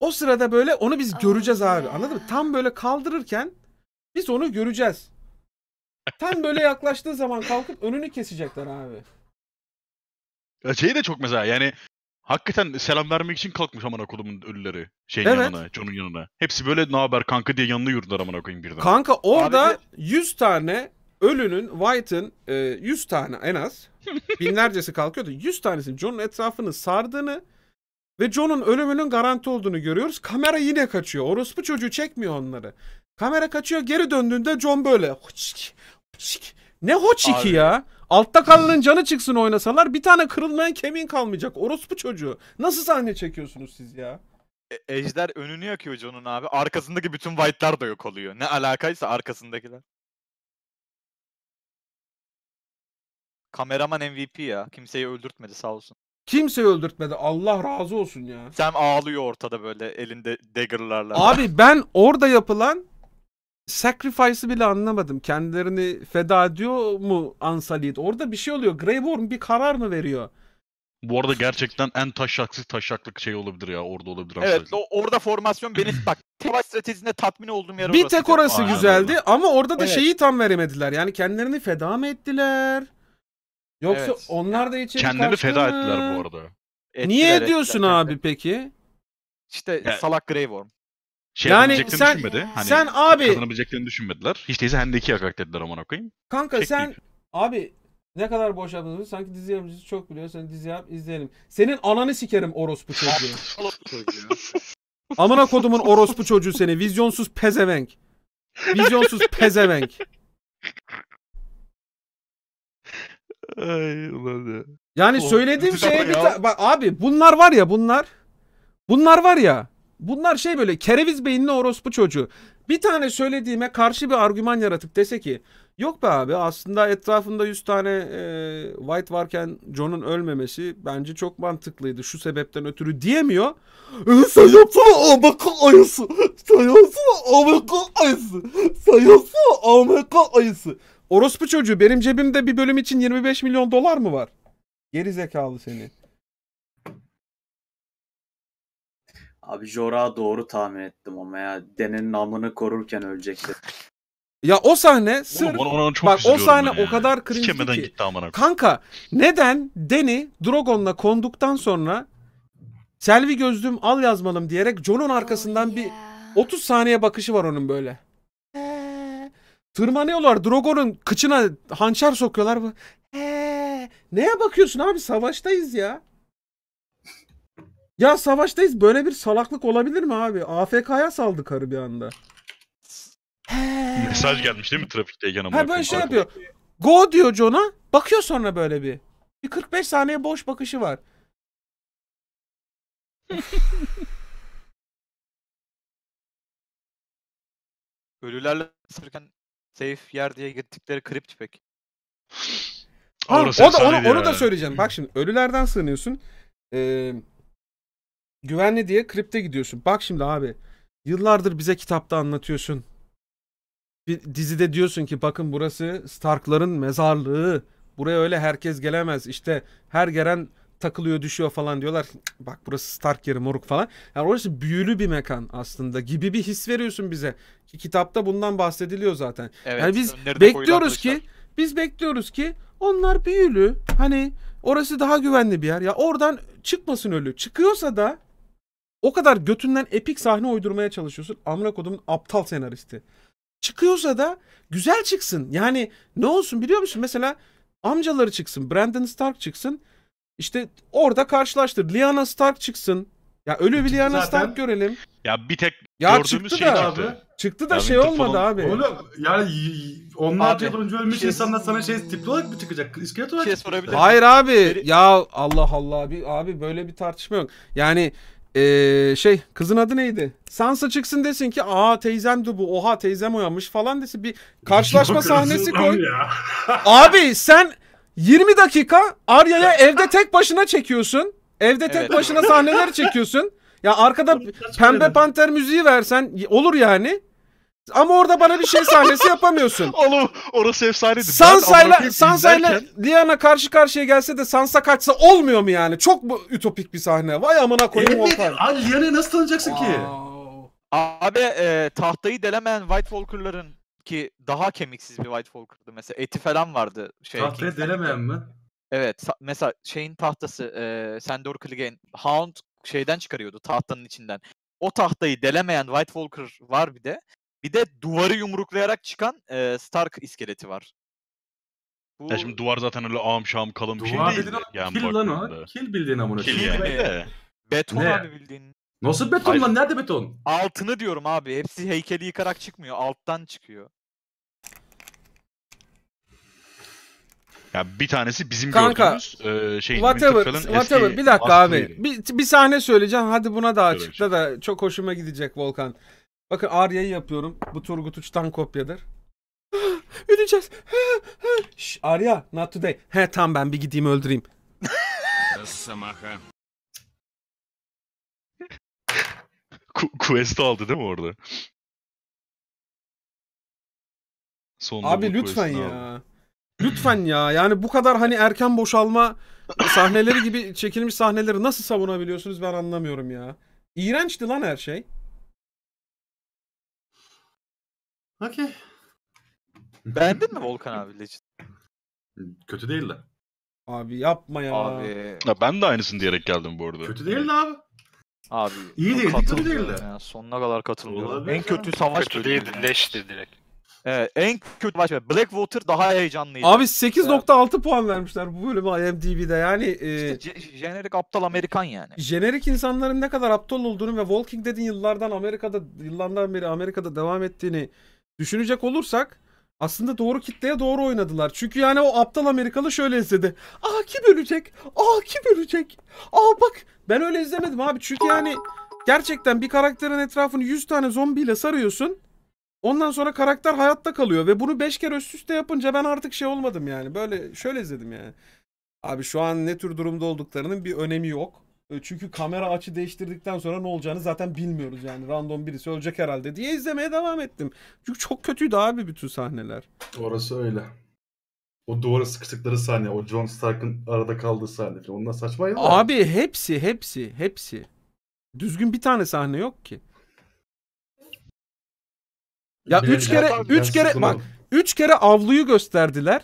O sırada böyle onu biz göreceğiz abi. Anladın mı? Tam böyle kaldırırken biz onu göreceğiz. Tam böyle yaklaştığı zaman kalkıp önünü kesecekler abi. Şey de çok mesela yani hakikaten selam vermek için kalkmış amına kodumun ölüleri şeyin evet. yanına, John'un yanına. Hepsi böyle ne haber kanka diye yanına yürüdüler amına koyayım birden. Kanka orada Abi... 100 tane ölünün, White'ın e, 100 tane en az binlercesi kalkıyordu. 100 tanesinin John'un etrafını sardığını ve John'un ölümünün garanti olduğunu görüyoruz. Kamera yine kaçıyor. Orospu çocuğu çekmiyor onları. Kamera kaçıyor geri döndüğünde John böyle hoçik, hoçik. Ne hoçiki ya? Altta kalanın canı çıksın oynasalar bir tane kırılmayan kemiğin kalmayacak. Orospu çocuğu. Nasıl sahne çekiyorsunuz siz ya? E, ejder önünü yakıyor Jon'un abi. Arkasındaki bütün white'lar da yok oluyor. Ne alakaysa arkasındakiler. Kameraman MVP ya. Kimseyi öldürtmedi sağ olsun. Kimseyi öldürtmedi. Allah razı olsun ya. Sen ağlıyor ortada böyle elinde dagger'larla. Abi ben orada yapılan sacrifice'ı bile anlamadım. Kendilerini feda ediyor mu Ansalit? Orada bir şey oluyor. Grey Worm bir karar mı veriyor? Bu arada gerçekten en taşaklı taşaklık şey olabilir ya orada olabilir. Evet o, orada formasyon beni bak savaş stratejisinde tatmin olduğum yer bir orası. Bir tek orası Aynen. güzeldi ama orada da evet. şeyi tam veremediler. Yani kendilerini feda mı ettiler? Yoksa evet. onlar da içeri Kendini feda ettiler bu arada. Ettiler, Niye ettiler, diyorsun ettiler, abi ettiler. peki? İşte yani, salak Grey Worm şey yani sen, düşünmedi. Hani sen abi kazanabileceklerini düşünmediler. Hiç değilse Hendek'i yakak dediler aman okuyayım Kanka Çek sen deyip. abi ne kadar boş yaptınız? Sanki dizi yapımcısı çok biliyor. Sen dizi yap izleyelim. Senin ananı sikerim orospu çocuğu. Amına kodumun orospu çocuğu seni. Vizyonsuz pezevenk. Vizyonsuz pezevenk. Ay ulan ya. Yani oh, söylediğim şey bir ya. bak abi bunlar var ya bunlar. Bunlar var ya. Bunlar şey böyle kereviz beyinli orospu çocuğu. Bir tane söylediğime karşı bir argüman yaratıp dese ki yok be abi aslında etrafında 100 tane e, White varken John'un ölmemesi bence çok mantıklıydı şu sebepten ötürü diyemiyor. E, sen yapsana AMK ayısı. Sen yapsana AMK ayısı. Sen yapsana AMK ayısı. Orospu çocuğu benim cebimde bir bölüm için 25 milyon dolar mı var? Geri zekalı seni. Abi Jorah doğru tahmin ettim ama ya. Denenin namını korurken ölecekti. Ya o sahne sırf... Oğlum, ona, ona çok bak o sahne o kadar cringe ki. Gitti amına. Kanka neden Deni Drogon'la konduktan sonra Selvi gözlüğüm al yazmalım diyerek Jon'un oh, arkasından oh, yeah. bir 30 saniye bakışı var onun böyle. tırmanıyorlar Drogon'un kıçına hançer sokuyorlar. Ee, neye bakıyorsun abi savaştayız ya. Ya savaştayız böyle bir salaklık olabilir mi abi? AFK'ya saldı karı bir anda. Mesaj gelmiş değil mi trafikteyken ama. Ha ben şey yapıyor. Go diyor John'a. Bakıyor sonra böyle bir. Bir 45 saniye boş bakışı var. Ölülerle sırken safe yer diye gittikleri kript pek. Ha, o da, onu, onu da söyleyeceğim. Bak şimdi ölülerden sığınıyorsun. Ee, Güvenli diye kripte gidiyorsun. Bak şimdi abi. Yıllardır bize kitapta anlatıyorsun. Bir dizide diyorsun ki bakın burası Stark'ların mezarlığı. Buraya öyle herkes gelemez. İşte her gelen takılıyor düşüyor falan diyorlar. Bak burası Stark yeri moruk falan. Yani orası büyülü bir mekan aslında gibi bir his veriyorsun bize. Ki kitapta bundan bahsediliyor zaten. Evet, yani biz bekliyoruz ki biz bekliyoruz ki onlar büyülü. Hani orası daha güvenli bir yer. Ya oradan çıkmasın ölü. Çıkıyorsa da o kadar götünden epik sahne uydurmaya çalışıyorsun. Amra kodumun aptal senaristi. Çıkıyorsa da güzel çıksın. Yani ne olsun biliyor musun? Mesela amcaları çıksın. Brandon Stark çıksın. İşte orada karşılaştır. Lyanna Stark çıksın. Ya ölü bir Lyanna Stark görelim. Ya bir tek ya gördüğümüz çıktı şey da, çıktı. Abi. Çıktı da ya şey olmadı falan... abi. Oğlum yani onlarca yıl önce ölmüş şey... insanlar sana şey tipli olarak mı çıkacak? İskelet olarak şey Hayır abi. Ya Allah Allah. Bir, abi böyle bir tartışma yok. Yani ee, şey kızın adı neydi? Sansa çıksın desin ki aa teyzem de bu oha teyzem uyanmış falan desin. Bir karşılaşma Çok sahnesi koy. Abi sen 20 dakika Arya'ya evde tek başına çekiyorsun. Evde tek evet. başına sahneler çekiyorsun. Ya arkada pembe panter müziği versen olur yani. Ama orada bana bir şey sahnesi yapamıyorsun. Oğlum orası efsaneydi. Sansa'yla Sansa'yla izlerken... Diana karşı karşıya gelse de Sansa kaçsa olmuyor mu yani? Çok bu ütopik bir sahne. Vay amına koyayım evet, Hawkeye. Abi Diana'yı nasıl tanıyacaksın wow. ki? Abi e, tahtayı delemeyen White Walker'ların ki daha kemiksiz bir White Walker'dı mesela. Eti falan vardı. Şey, Tahtayı delemeyen mi? Evet. Mesela şeyin tahtası e, Sandor Clegane Hound şeyden çıkarıyordu tahtanın içinden. O tahtayı delemeyen White Walker var bir de. Bir de duvarı yumruklayarak çıkan e, Stark iskeleti var. Bu... Ya şimdi duvar zaten öyle ağım şağım kalın bir şey Duvar değil. dediğin o Yani kill lan o. Kill bildiğin amına. Kill koyayım. yani Beton Ne? abi bildiğin. Nasıl beton Hayır. lan? Nerede beton? Altını diyorum abi. Hepsi heykeli yıkarak çıkmıyor. Alttan çıkıyor. Ya bir tanesi bizim Kanka, gördüğümüz e, şey Whatever, Winterfell'ın whatever. Bir dakika abi. Bir, bir sahne söyleyeceğim. Hadi buna da Söyle açıkla şey. da çok hoşuma gidecek Volkan. Bakın Arya'yı yapıyorum. Bu Turgut Uç'tan kopyadır. Öleceğiz. Şş, Arya not today. He tam ben bir gideyim öldüreyim. Samaha. Quest aldı değil mi orada? Sonunda Abi lütfen ya. Lütfen ya. Yani bu kadar hani erken boşalma sahneleri gibi çekilmiş sahneleri nasıl savunabiliyorsunuz ben anlamıyorum ya. İğrençti lan her şey. Okey. Beğendin mi Volkan abi Legend? Kötü değildi. Abi yapma ya. Abi. Ya ben de aynısını diyerek geldim bu arada. Kötü değildi abi. Abi. İyi değildi, kötü değildi. Ya, sonuna kadar katılmıyorum. En kötü savaş kötü değildi, yani. leşti direkt. Evet, en kötü başka Blackwater daha heyecanlıydı. Abi 8.6 evet. puan vermişler bu bölümü IMDb'de. Yani e, işte jenerik aptal Amerikan yani. Jenerik insanların ne kadar aptal olduğunu ve Walking Dead'in yıllardan Amerika'da yıllardan beri Amerika'da devam ettiğini düşünecek olursak aslında doğru kitleye doğru oynadılar. Çünkü yani o aptal Amerikalı şöyle izledi. Aa kim ölecek? Aa kim ölecek? Aa bak ben öyle izlemedim abi. Çünkü yani gerçekten bir karakterin etrafını 100 tane zombiyle sarıyorsun. Ondan sonra karakter hayatta kalıyor ve bunu 5 kere üst üste yapınca ben artık şey olmadım yani. Böyle şöyle izledim yani. Abi şu an ne tür durumda olduklarının bir önemi yok. E, çünkü kamera açı değiştirdikten sonra ne olacağını zaten bilmiyoruz yani. Random birisi ölecek herhalde diye izlemeye devam ettim. Çünkü çok kötüydü abi bütün sahneler. Orası öyle. O duvara sıkıştıkları sahne, o John Stark'ın arada kaldığı sahne Ondan Onlar saçmaydı. Abi hepsi, hepsi, hepsi. Düzgün bir tane sahne yok ki. Ya Bilmiyorum, üç kere, abi, üç kere, bak üç kere avluyu gösterdiler.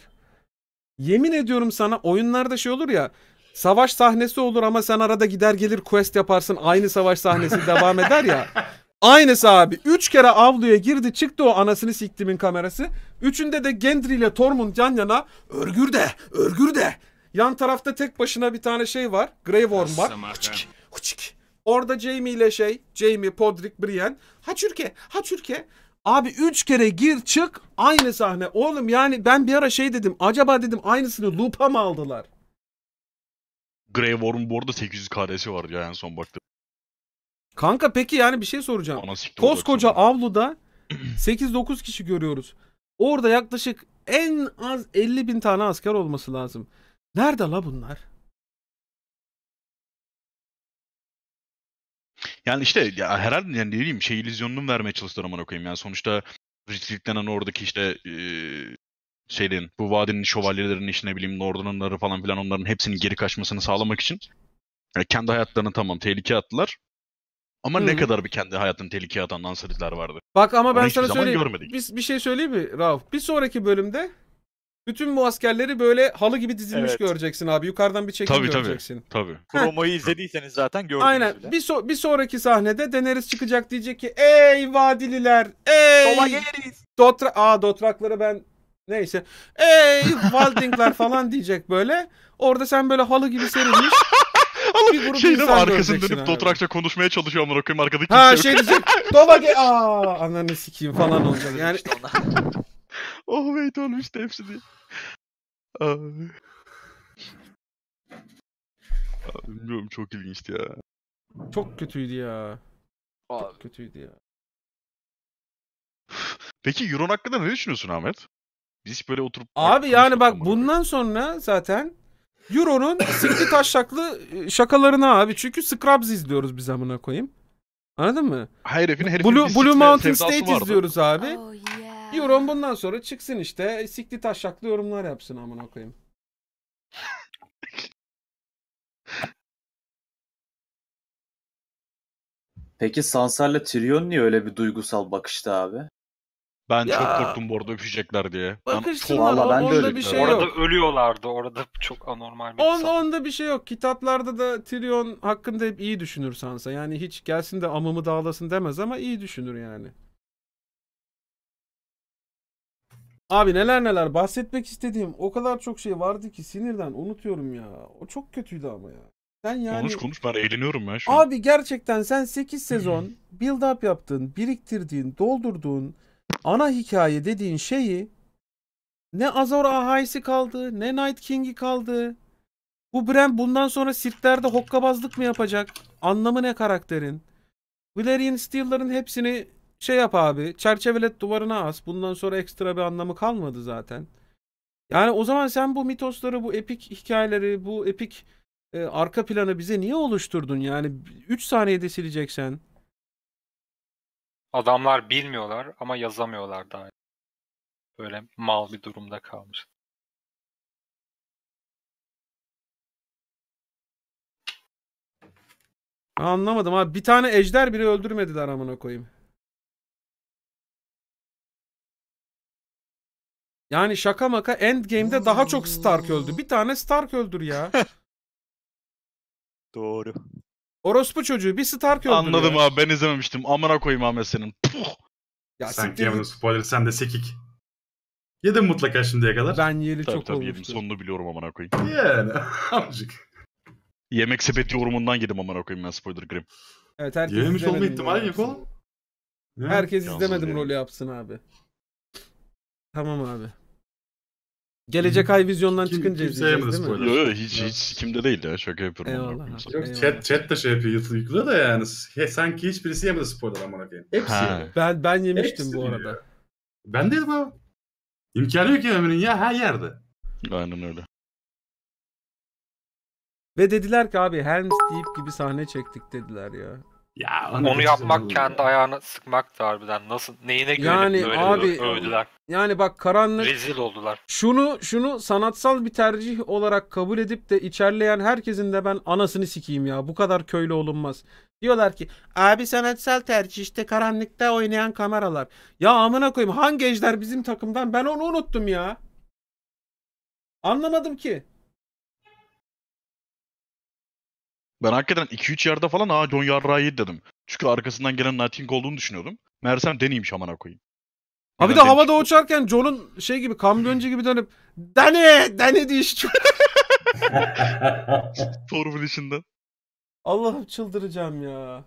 Yemin ediyorum sana oyunlarda şey olur ya savaş sahnesi olur ama sen arada gider gelir quest yaparsın. Aynı savaş sahnesi devam eder ya. Aynısı abi. Üç kere avluya girdi çıktı o anasını siktimin kamerası. Üçünde de Gendry ile Tormund yan yana örgür de örgür de. Yan tarafta tek başına bir tane şey var. Grey Worm var. Hıçık, hıçık. Orada Jamie ile şey Jamie, Podrick, Brienne. ha haçürke. Abi üç kere gir çık aynı sahne. Oğlum yani ben bir ara şey dedim. Acaba dedim aynısını loop'a mı aldılar? Grey Worm bu arada 800 KD'si vardı ya en son baktım. Kanka peki yani bir şey soracağım. Ana siktir Koskoca olacaksın. avluda 8-9 kişi görüyoruz. Orada yaklaşık en az 50 bin tane asker olması lazım. Nerede la bunlar? Yani işte ya herhalde yani ne diyeyim şey illüzyonunu vermeye çalıştılar amına koyayım. Yani sonuçta Ridley oradaki işte şeylerin bu vadinin şövalyelerinin işine bileyim Norden'ınları falan filan onların hepsinin geri kaçmasını sağlamak için yani kendi hayatlarını tamam tehlikeye attılar. Ama hı ne kadar bir kendi hayatını tehlikeye atan Lancelot'lar vardı. Bak ama ben Onu sana söyleyeyim. Görmedik. Bir, bir şey söyleyeyim mi Rauf? Bir sonraki bölümde bütün bu askerleri böyle halı gibi dizilmiş evet. göreceksin abi. Yukarıdan bir çekim tabii, göreceksin. Tabii tabii. Promoyu izlediyseniz zaten gördünüz. Aynen. Bile. Bir, so- bir sonraki sahnede Daenerys çıkacak diyecek ki ey vadililer ey. Sola geliriz. Dotra Aa Dotrakları ben Neyse. Ey Waldingler falan diyecek böyle. Orada sen böyle halı gibi serilmiş. bir grup şey insan arkasını dönüp Dotrakça konuşmaya çalışıyor amına koyayım arkada kimse Ha yok. şey diyecek. Dova ge aa ananı sikiyim falan olacak. Yani oh wait olmuş hepsi diye. Abi Bilmiyorum çok ilginçti ya. çok kötüydü ya. Abi. Çok kötüydü ya. Peki Euron hakkında ne düşünüyorsun Ahmet? Biz böyle oturup... Abi yani bak bundan sonra zaten Euro'nun sikli taşaklı ıı, şakalarına abi. Çünkü Scrubs izliyoruz biz amına koyayım. Anladın mı? Hayır herifin herifin Blue, Blue Mountain State vardı. izliyoruz abi. Oh, yeah. Euron bundan sonra çıksın işte. E, sikti taşaklı yorumlar yapsın amına koyayım. Peki Sansar'la Tyrion niye öyle bir duygusal bakışta abi? Ben ya. çok korktum bu arada öpecekler diye. Bakın şimdi Valla ben de bir şey yok. Orada ölüyorlardı. Orada çok anormal bir On, Onda bir şey yok. Kitaplarda da Tyrion hakkında hep iyi düşünür Sansa. Yani hiç gelsin de amımı dağlasın demez ama iyi düşünür yani. Abi neler neler bahsetmek istediğim o kadar çok şey vardı ki sinirden unutuyorum ya. O çok kötüydü ama ya. Sen yani... Konuş konuş ben eğleniyorum ya şu an. Abi gerçekten sen 8 sezon build up yaptın, biriktirdiğin, doldurduğun ana hikaye dediğin şeyi ne Azor Ahaisi kaldı ne Night King'i kaldı. Bu Bren bundan sonra sirklerde hokkabazlık mı yapacak? Anlamı ne karakterin? Valerian Steel'ların hepsini şey yap abi çerçevelet duvarına as. Bundan sonra ekstra bir anlamı kalmadı zaten. Yani o zaman sen bu mitosları, bu epik hikayeleri, bu epik e, arka planı bize niye oluşturdun? Yani 3 saniyede sileceksen. Adamlar bilmiyorlar ama yazamıyorlar daha. Böyle mal bir durumda kalmış. Anlamadım abi. Bir tane ejder bile öldürmediler amına koyayım. Yani şaka maka Endgame'de daha çok Stark öldü. Bir tane Stark öldür ya. Doğru. Orospu çocuğu bir Stark öldürüyor. Anladım abi ben izlememiştim. Amına koyayım Ahmet senin. Puh. Ya sen siktir Kevin'in spoiler sen de sekik. Yedim mutlaka şimdiye kadar. Ben yeri Tabii çok tabii yedim sonunu biliyorum amına koyayım. Yani amcık. Yemek sepeti yorumundan yedim amına koyayım ben spoiler grim. Evet herkes Yememiş olma izlemedi ihtimali yok oğlum. Herkes Yansın izlemedim rolü yapsın abi. Tamam abi. Gelecek ay vizyondan Kim, çıkınca izleyeceğiz değil mi? Spoiler. Yok yok hiç, hiç kimde değil ya şaka yapıyorum. Eyvallah. Yok, yok chat, chat de şey yapıyor yüklüyor da yani he, sanki hiçbirisi yemedi spoiler amına koyayım. Hepsi. Ha. Ben ben yemiştim Hepsi bu arada. Ya. Ben de yedim abi. İmkanı yok yememenin ya her yerde. Aynen öyle. Ve dediler ki abi Helms deyip gibi sahne çektik dediler ya. Ya onu yapmak kendi ya. ayağını sıkmak da harbiden nasıl neyine göre yani, böyle abi, övdüler. Yani bak karanlık rezil oldular. Şunu şunu sanatsal bir tercih olarak kabul edip de içerleyen herkesin de ben anasını sikeyim ya. Bu kadar köylü olunmaz. Diyorlar ki abi sanatsal tercih işte karanlıkta oynayan kameralar. Ya amına koyayım hangi ejder bizim takımdan ben onu unuttum ya. Anlamadım ki. Ben hakikaten 2-3 yerde falan aa John Yarra'yı dedim. Çünkü arkasından gelen Nighting olduğunu düşünüyordum. Meğersem deneymiş amına koyayım. Ha bir de havada uçarken John'un şey gibi kamyoncu gibi dönüp Dani! Dani diye çok... Torbil içinden. Allah'ım çıldıracağım ya.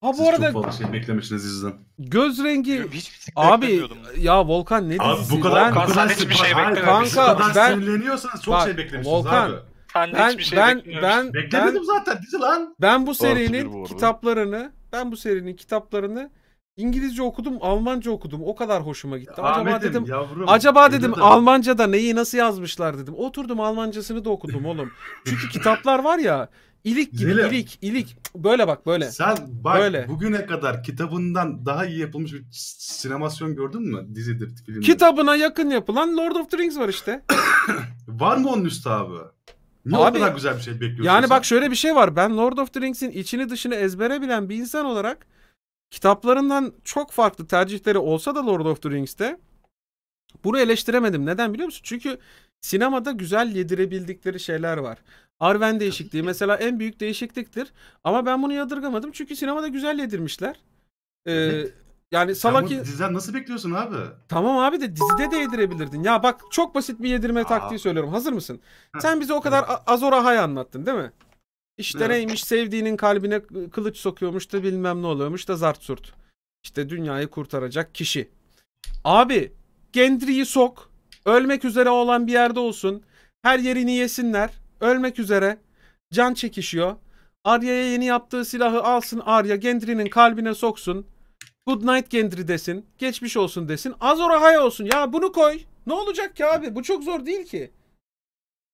Ha bu Siz arada çok fazla şey beklemişsiniz izden. Göz rengi şey abi ya Volkan ne diyorsun? Abi bu kadar ben... bu kadar hiçbir şey beklememişsiniz. Kanka ben sinirleniyorsanız çok bak, şey beklemişsiniz Volkan, abi. Ben, ben, hiçbir şey ben, ben, Beklemedim ben, zaten dizi lan. Ben bu serinin bu kitaplarını, ben bu serinin kitaplarını İngilizce okudum, Almanca okudum. O kadar hoşuma gitti. Ahmet'im, acaba dedim, yavrum, acaba dedim de. Almanca'da neyi nasıl yazmışlar dedim. Oturdum Almancasını da okudum oğlum. Çünkü kitaplar var ya ilik gibi Zelim. ilik ilik böyle bak böyle. Sen bak böyle. bugüne kadar kitabından daha iyi yapılmış bir sinemasyon gördün mü dizidir filmdir? Kitabına yakın yapılan Lord of the Rings var işte. var mı onun üstü abi? Ne Abi, kadar güzel bir şey bekliyorsun Yani sen? bak şöyle bir şey var. Ben Lord of the Rings'in içini dışını ezbere bilen bir insan olarak kitaplarından çok farklı tercihleri olsa da Lord of the Rings'te bunu eleştiremedim. Neden biliyor musun? Çünkü sinemada güzel yedirebildikleri şeyler var. Arwen değişikliği mesela en büyük değişikliktir. Ama ben bunu yadırgamadım çünkü sinemada güzel yedirmişler. Ee, evet. Yani salak... Ya diziden nasıl bekliyorsun abi? Tamam abi de dizide de yedirebilirdin. Ya bak çok basit bir yedirme Aa. taktiği söylüyorum. Hazır mısın? Heh. Sen bize o kadar evet. Azor Ahai anlattın değil mi? İşte evet. neymiş sevdiğinin kalbine kılıç sokuyormuş da bilmem ne oluyormuş da zart surt. İşte dünyayı kurtaracak kişi. Abi Gendry'yi sok. Ölmek üzere olan bir yerde olsun. Her yerini yesinler. Ölmek üzere. Can çekişiyor. Arya'ya yeni yaptığı silahı alsın Arya Gendry'nin kalbine soksun. Good night Gendry desin. Geçmiş olsun desin. Azor Ahai olsun. Ya bunu koy. Ne olacak ki abi? Bu çok zor değil ki.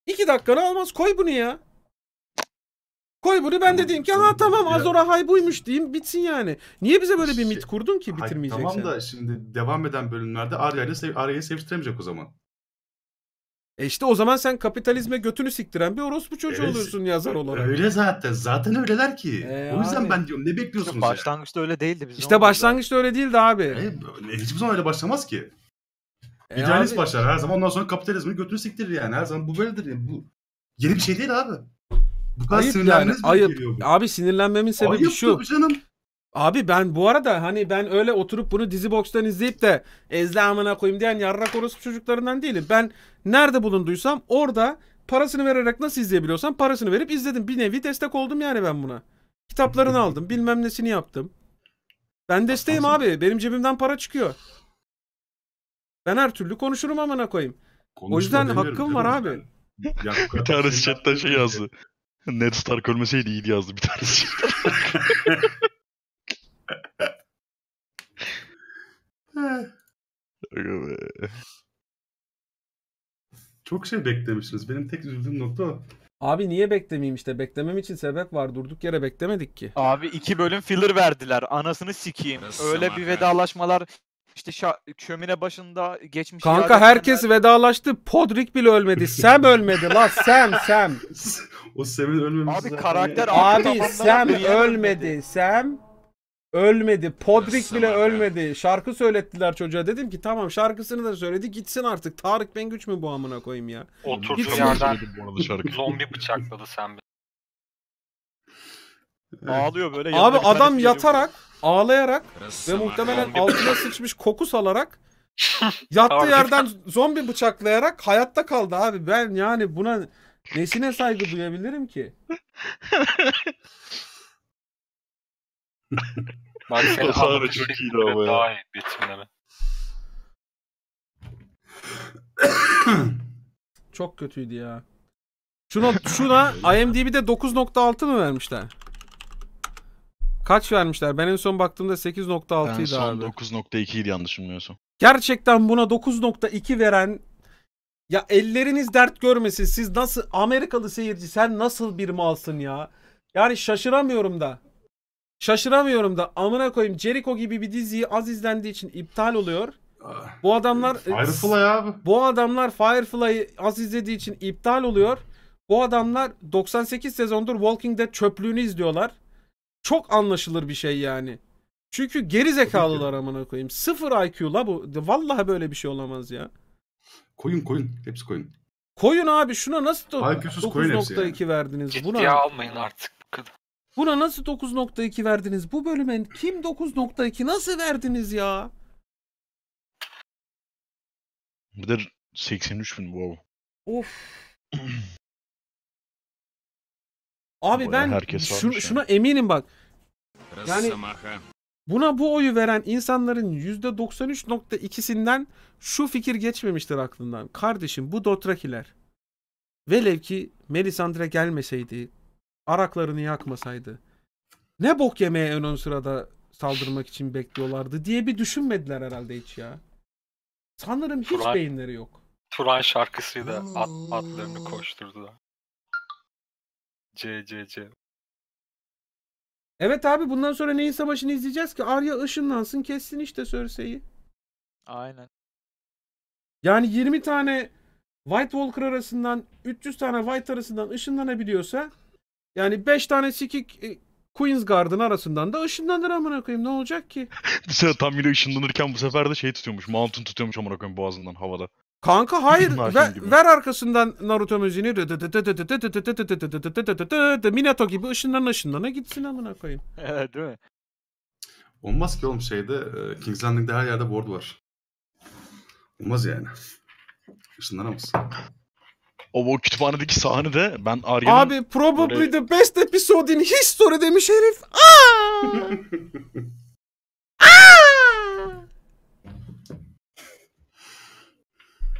İki dakikanı almaz. Koy bunu ya. Koy bunu ben de ki ha tamam Azor Ahai buymuş diyeyim bitsin yani. Niye bize böyle bir şey, mit kurdun ki bitirmeyeceksin? tamam da şimdi devam eden bölümlerde Arya ile Sev Arya'yı seviştiremeyecek o zaman. E işte o zaman sen kapitalizme götünü siktiren bir orospu çocuğu öyle, oluyorsun yazar olarak. Öyle zaten. Zaten öyleler ki. E, o yüzden abi. ben diyorum ne bekliyorsunuz işte Başlangıçta ya? öyle değildi. Bizim işte başlangıçta da. öyle değildi abi. E, hiçbir zaman öyle başlamaz ki. E İdealist abi. başlar her zaman. Ondan sonra kapitalizmi götünü siktirir yani. Her zaman bu böyledir. Yani. Bu yeni bir şey değil abi. Bu kadar ayıp yani, ayıp. bu. Abi sinirlenmemin sebebi Ayıptır şu. Ayıptır canım. Abi ben bu arada hani ben öyle oturup bunu dizi box'tan izleyip de ezle amına koyayım diyen yarrak orospu çocuklarından değilim. Ben nerede bulunduysam orada parasını vererek nasıl izleyebiliyorsam parasını verip izledim. Bir nevi destek oldum yani ben buna. Kitaplarını aldım bilmem nesini yaptım. Ben desteğim abi benim cebimden para çıkıyor. Ben her türlü konuşurum amına koyayım. Konuşma o yüzden hakkım var abi. Ya, bir tanesi chatten şey yazdı. Ned Stark ölmeseydi iyiydi yazdı bir tanesi. Çok şey beklemişsiniz. Benim tek üzüldüğüm nokta o. Abi niye beklemeyeyim işte? Beklemem için sebep var. Durduk yere beklemedik ki. Abi iki bölüm filler verdiler. Anasını sikeyim. Öyle bir vedalaşmalar işte şa- şömine başında geçmiş. Kanka herkes neler... vedalaştı. Podrick bile ölmedi. Sam ölmedi la Sam Sam. o Sam'in ölmemesi. Abi karakter abi Sam ölmedi. Sam Ölmedi. Podrick bile ölmedi. Şarkı söylettiler çocuğa. Dedim ki tamam şarkısını da söyledi gitsin artık. Tarık Bengüç mü bu amına koyayım ya? Oturduğu Gitsin. yerden zombi bıçakladı sen beni. Eh. Ağlıyor böyle. Abi adam yatarak, ağlayarak ve muhtemelen altına sıçmış kokus alarak yattığı yerden zombi bıçaklayarak hayatta kaldı abi. Ben yani buna nesine saygı duyabilirim ki? o sahne çok iyiydi ama ya. Daha iyi betimleme. çok kötüydü ya. Şuna, şuna IMDb'de 9.6 mı vermişler? Kaç vermişler? Ben en son baktığımda 8.6 idi abi. En son 9.2 idi yanlış bilmiyorsam. Gerçekten buna 9.2 veren ya elleriniz dert görmesin. Siz nasıl Amerikalı seyirci sen nasıl bir malsın ya? Yani şaşıramıyorum da. Şaşıramıyorum da amına koyayım Jericho gibi bir diziyi az izlendiği için iptal oluyor. Ah. Bu adamlar e, Firefly abi. Bu adamlar Firefly'ı az izlediği için iptal oluyor. Bu adamlar 98 sezondur Walking Dead çöplüğünü izliyorlar. Çok anlaşılır bir şey yani. Çünkü geri zekalılar amına koyayım. Sıfır IQ la bu. Vallahi böyle bir şey olamaz ya. Koyun koyun. Hepsi koyun. Koyun abi şuna nasıl 9.2 yani. verdiniz? Buna... Ciddiye almayın artık. Buna nasıl 9.2 verdiniz? Bu bölüme kim 9.2 nasıl verdiniz ya? Bir de 83 bin wow. Of. Abi Bayağı ben şu, varmış şuna eminim bak. Yani buna bu oyu veren insanların %93.2'sinden şu fikir geçmemiştir aklından. Kardeşim bu Dotrakiler. Velev ki Melisandre gelmeseydi, araklarını yakmasaydı ne bok yemeye en ön sırada saldırmak için bekliyorlardı diye bir düşünmediler herhalde hiç ya. Sanırım hiç Turan, beyinleri yok. Turan şarkısıyla at, atlarını koşturdular. C C C. Evet abi bundan sonra neyin savaşını izleyeceğiz ki? Arya ışınlansın kessin işte Cersei'yi. Aynen. Yani 20 tane White Walker arasından 300 tane White arasından ışınlanabiliyorsa yani 5 tane sikik Queen's Garden arasından da ışınlanır amına koyayım ne olacak ki? Mesela tam bile ışınlanırken bu sefer de şey tutuyormuş. Mountain tutuyormuş amına koyayım boğazından havada. Kanka hayır ver, arkasından Naruto müziğini Minato gibi ışınlana ışınlana gitsin amına koyayım. Evet değil mi? Olmaz ki oğlum şeyde King's Landing'de her yerde board var. Olmaz yani. Işınlanamazsın o, o kütüphanedeki sahnede ben Arya'nın... Abi probably böyle... the best episode in history demiş herif. Aa!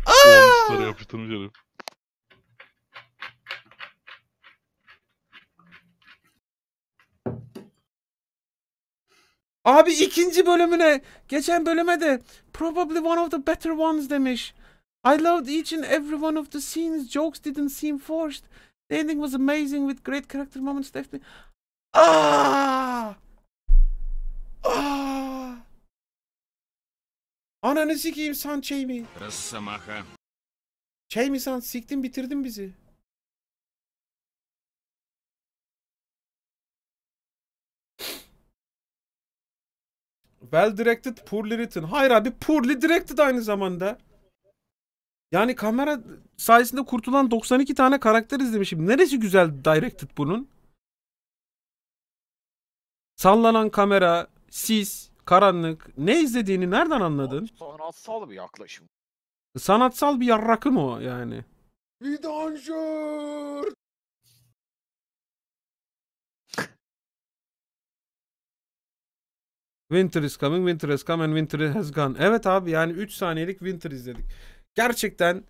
Aa! Aa! yapıştırmış herif. Abi ikinci bölümüne, geçen bölüme de probably one of the better ones demiş. I loved each and every one of the scenes. Jokes didn't seem forced. The ending was amazing with great character moments left me. Ah! Ah! Ananı sikeyim San Chaimi. Росомаха. Jamie San siktin bitirdin bizi. Well directed, poorly written. Hayır abi poorly directed aynı zamanda. Yani kamera sayesinde kurtulan 92 tane karakter izlemişim. Neresi güzel directed bunun? Sallanan kamera, sis, karanlık. Ne izlediğini nereden anladın? Sanatsal bir yaklaşım. Sanatsal bir yarrakı mı o yani? Vidanjör! Winter is coming, winter has come and winter has gone. Evet abi yani 3 saniyelik winter izledik gerçekten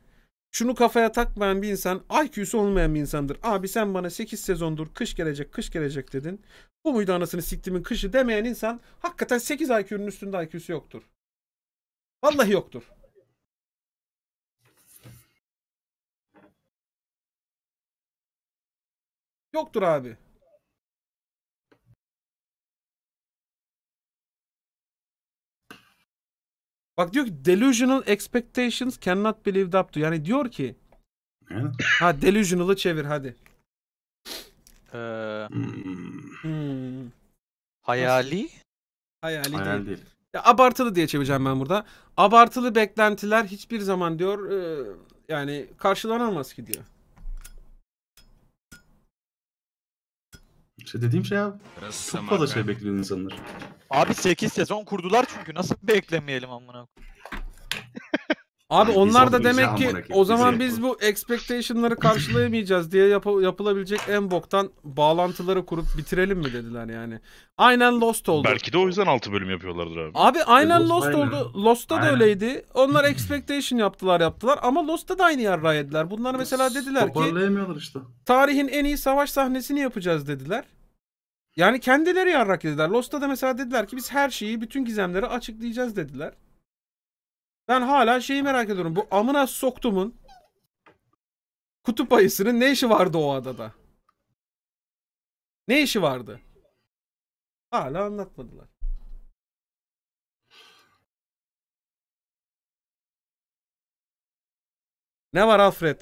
şunu kafaya takmayan bir insan IQ'su olmayan bir insandır. Abi sen bana 8 sezondur kış gelecek kış gelecek dedin. Bu muydu anasını siktimin kışı demeyen insan hakikaten 8 IQ'nun üstünde IQ'su yoktur. Vallahi yoktur. Yoktur abi. Bak diyor ki delusional expectations cannot be lived up to. Yani diyor ki ha delusional'ı çevir hadi. Ee, hmm. hmm. Hayali? Hayali, Hayal değil. değil. Ya, abartılı diye çevireceğim ben burada. Abartılı beklentiler hiçbir zaman diyor e, yani karşılanamaz ki diyor. İşte dediğim şey abi. Çok fazla şey bekliyor insanlar. Abi 8 sezon kurdular çünkü. Nasıl beklemeyelim amına Abi onlar da demek ki o zaman biz bu expectation'ları karşılayamayacağız diye yap yapılabilecek en boktan bağlantıları kurup bitirelim mi dediler yani. Aynen Lost oldu. Belki de o yüzden 6 bölüm yapıyorlardır abi. Abi aynen e, Lost, Lost oldu. Lost'ta aynen. da öyleydi. Onlar expectation yaptılar yaptılar ama Lost'ta da aynı yarra yediler. Bunlar mesela dediler ki tarihin en iyi savaş sahnesini yapacağız dediler. Yani kendileri yarrak yediler. Lost'ta da mesela dediler ki biz her şeyi, bütün gizemleri açıklayacağız dediler. Ben hala şeyi merak ediyorum. Bu amına soktumun kutup ayısının ne işi vardı o adada? Ne işi vardı? Hala anlatmadılar. Ne var Alfred?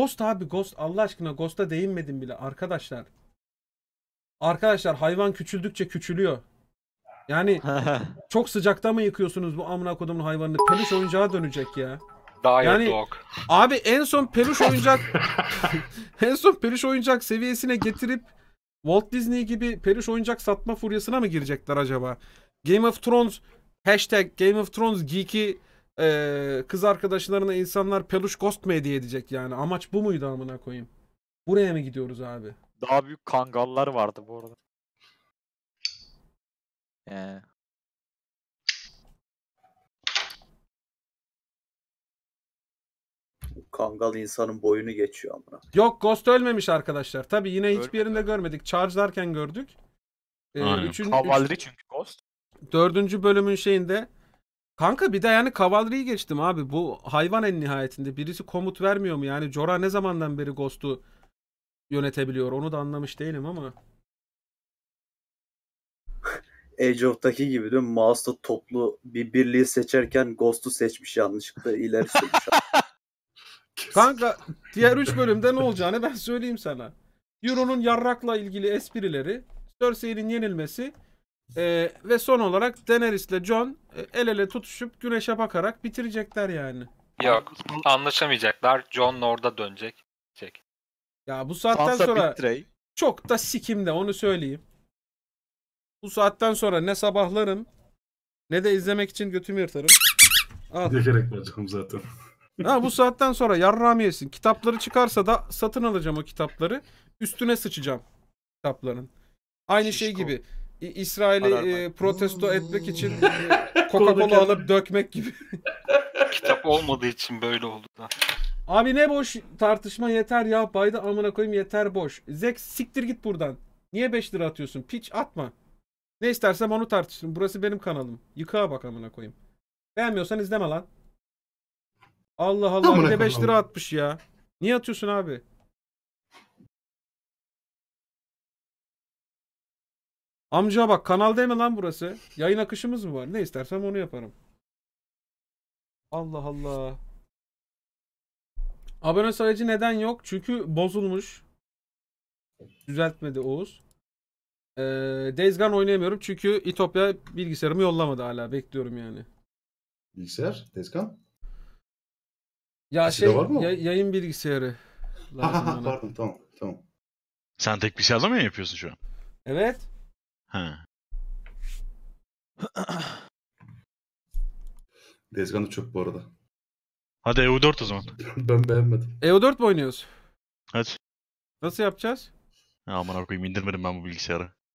Ghost abi Ghost Allah aşkına Ghost'a değinmedim bile arkadaşlar. Arkadaşlar hayvan küçüldükçe küçülüyor. Yani çok sıcakta mı yıkıyorsunuz bu amına kodumun hayvanını? Peluş oyuncağa dönecek ya. Daha yani, dog. Abi en son peluş oyuncak en son peluş oyuncak seviyesine getirip Walt Disney gibi peluş oyuncak satma furyasına mı girecekler acaba? Game of Thrones hashtag Game of Thrones geek'i ee, kız arkadaşlarına insanlar peluş ghost mu hediye edecek yani? Amaç bu muydu amına koyayım? Buraya mı gidiyoruz abi? Daha büyük kangallar vardı bu arada. Ee. Kangal insanın boyunu geçiyor amına. Yok Ghost ölmemiş arkadaşlar. Tabi yine Ölmedi. hiçbir yerinde görmedik. Charge'larken gördük. Ee, Aynen. üçün, Kavalri üç, çünkü Ghost. Dördüncü bölümün şeyinde Kanka bir de yani Cavalry'yi geçtim abi. Bu hayvan en nihayetinde. Birisi komut vermiyor mu? Yani Jora ne zamandan beri Ghost'u yönetebiliyor? Onu da anlamış değilim ama. Age of'taki gibi değil mi? Mouse'da toplu bir birliği seçerken Ghost'u seçmiş yanlışlıkla ileri sürmüş. Kanka diğer 3 bölümde ne olacağını ben söyleyeyim sana. Euron'un yarrakla ilgili esprileri, Cersei'nin yenilmesi, ee, ve son olarak Daenerys ile Jon e, el ele tutuşup güneşe bakarak bitirecekler yani. Yok anlaşamayacaklar. Jon orada dönecek. Çek. Ya bu saatten Sansa sonra Bitray. çok da sikimde onu söyleyeyim. Bu saatten sonra ne sabahlarım ne de izlemek için götümü yırtarım. Al. Dökerek bacağım zaten. Ha bu saatten sonra yarrağımı yesin. Kitapları çıkarsa da satın alacağım o kitapları. Üstüne sıçacağım kitapların. Aynı şey Şişko. şey gibi. İsrail'i e, protesto etmek için Coca-Cola alıp dökmek gibi. Kitap olmadığı için böyle oldu da. Abi ne boş tartışma yeter ya. Bayda amına koyayım yeter boş. Zek siktir git buradan. Niye 5 lira atıyorsun? Piç atma. Ne istersem onu tartışırım. Burası benim kanalım. Yıkağa bak amına koyayım. Beğenmiyorsan izleme lan. Allah Allah. Amına bir de 5 lira atmış ya. Niye atıyorsun abi? Amca bak kanal değil mi lan burası? Yayın akışımız mı var? Ne istersem onu yaparım. Allah Allah. Abone sayıcı neden yok? Çünkü bozulmuş. Düzeltmedi Oğuz. Ee, Days Gone oynayamıyorum çünkü İtopya bilgisayarımı yollamadı hala. Bekliyorum yani. Bilgisayar? Days Gone? Ya şey, var mı? Ya, yayın bilgisayarı. pardon tamam tamam. Sen tek bir şey mı yapıyorsun şu an? Evet. Ha. Days Gone'ı çöp bu arada. Hadi EU4 o zaman. ben beğenmedim. EU4 mu oynuyoruz? Hadi. Nasıl yapacağız? Ya aman koyayım indirmedim ben bu bilgisayarı.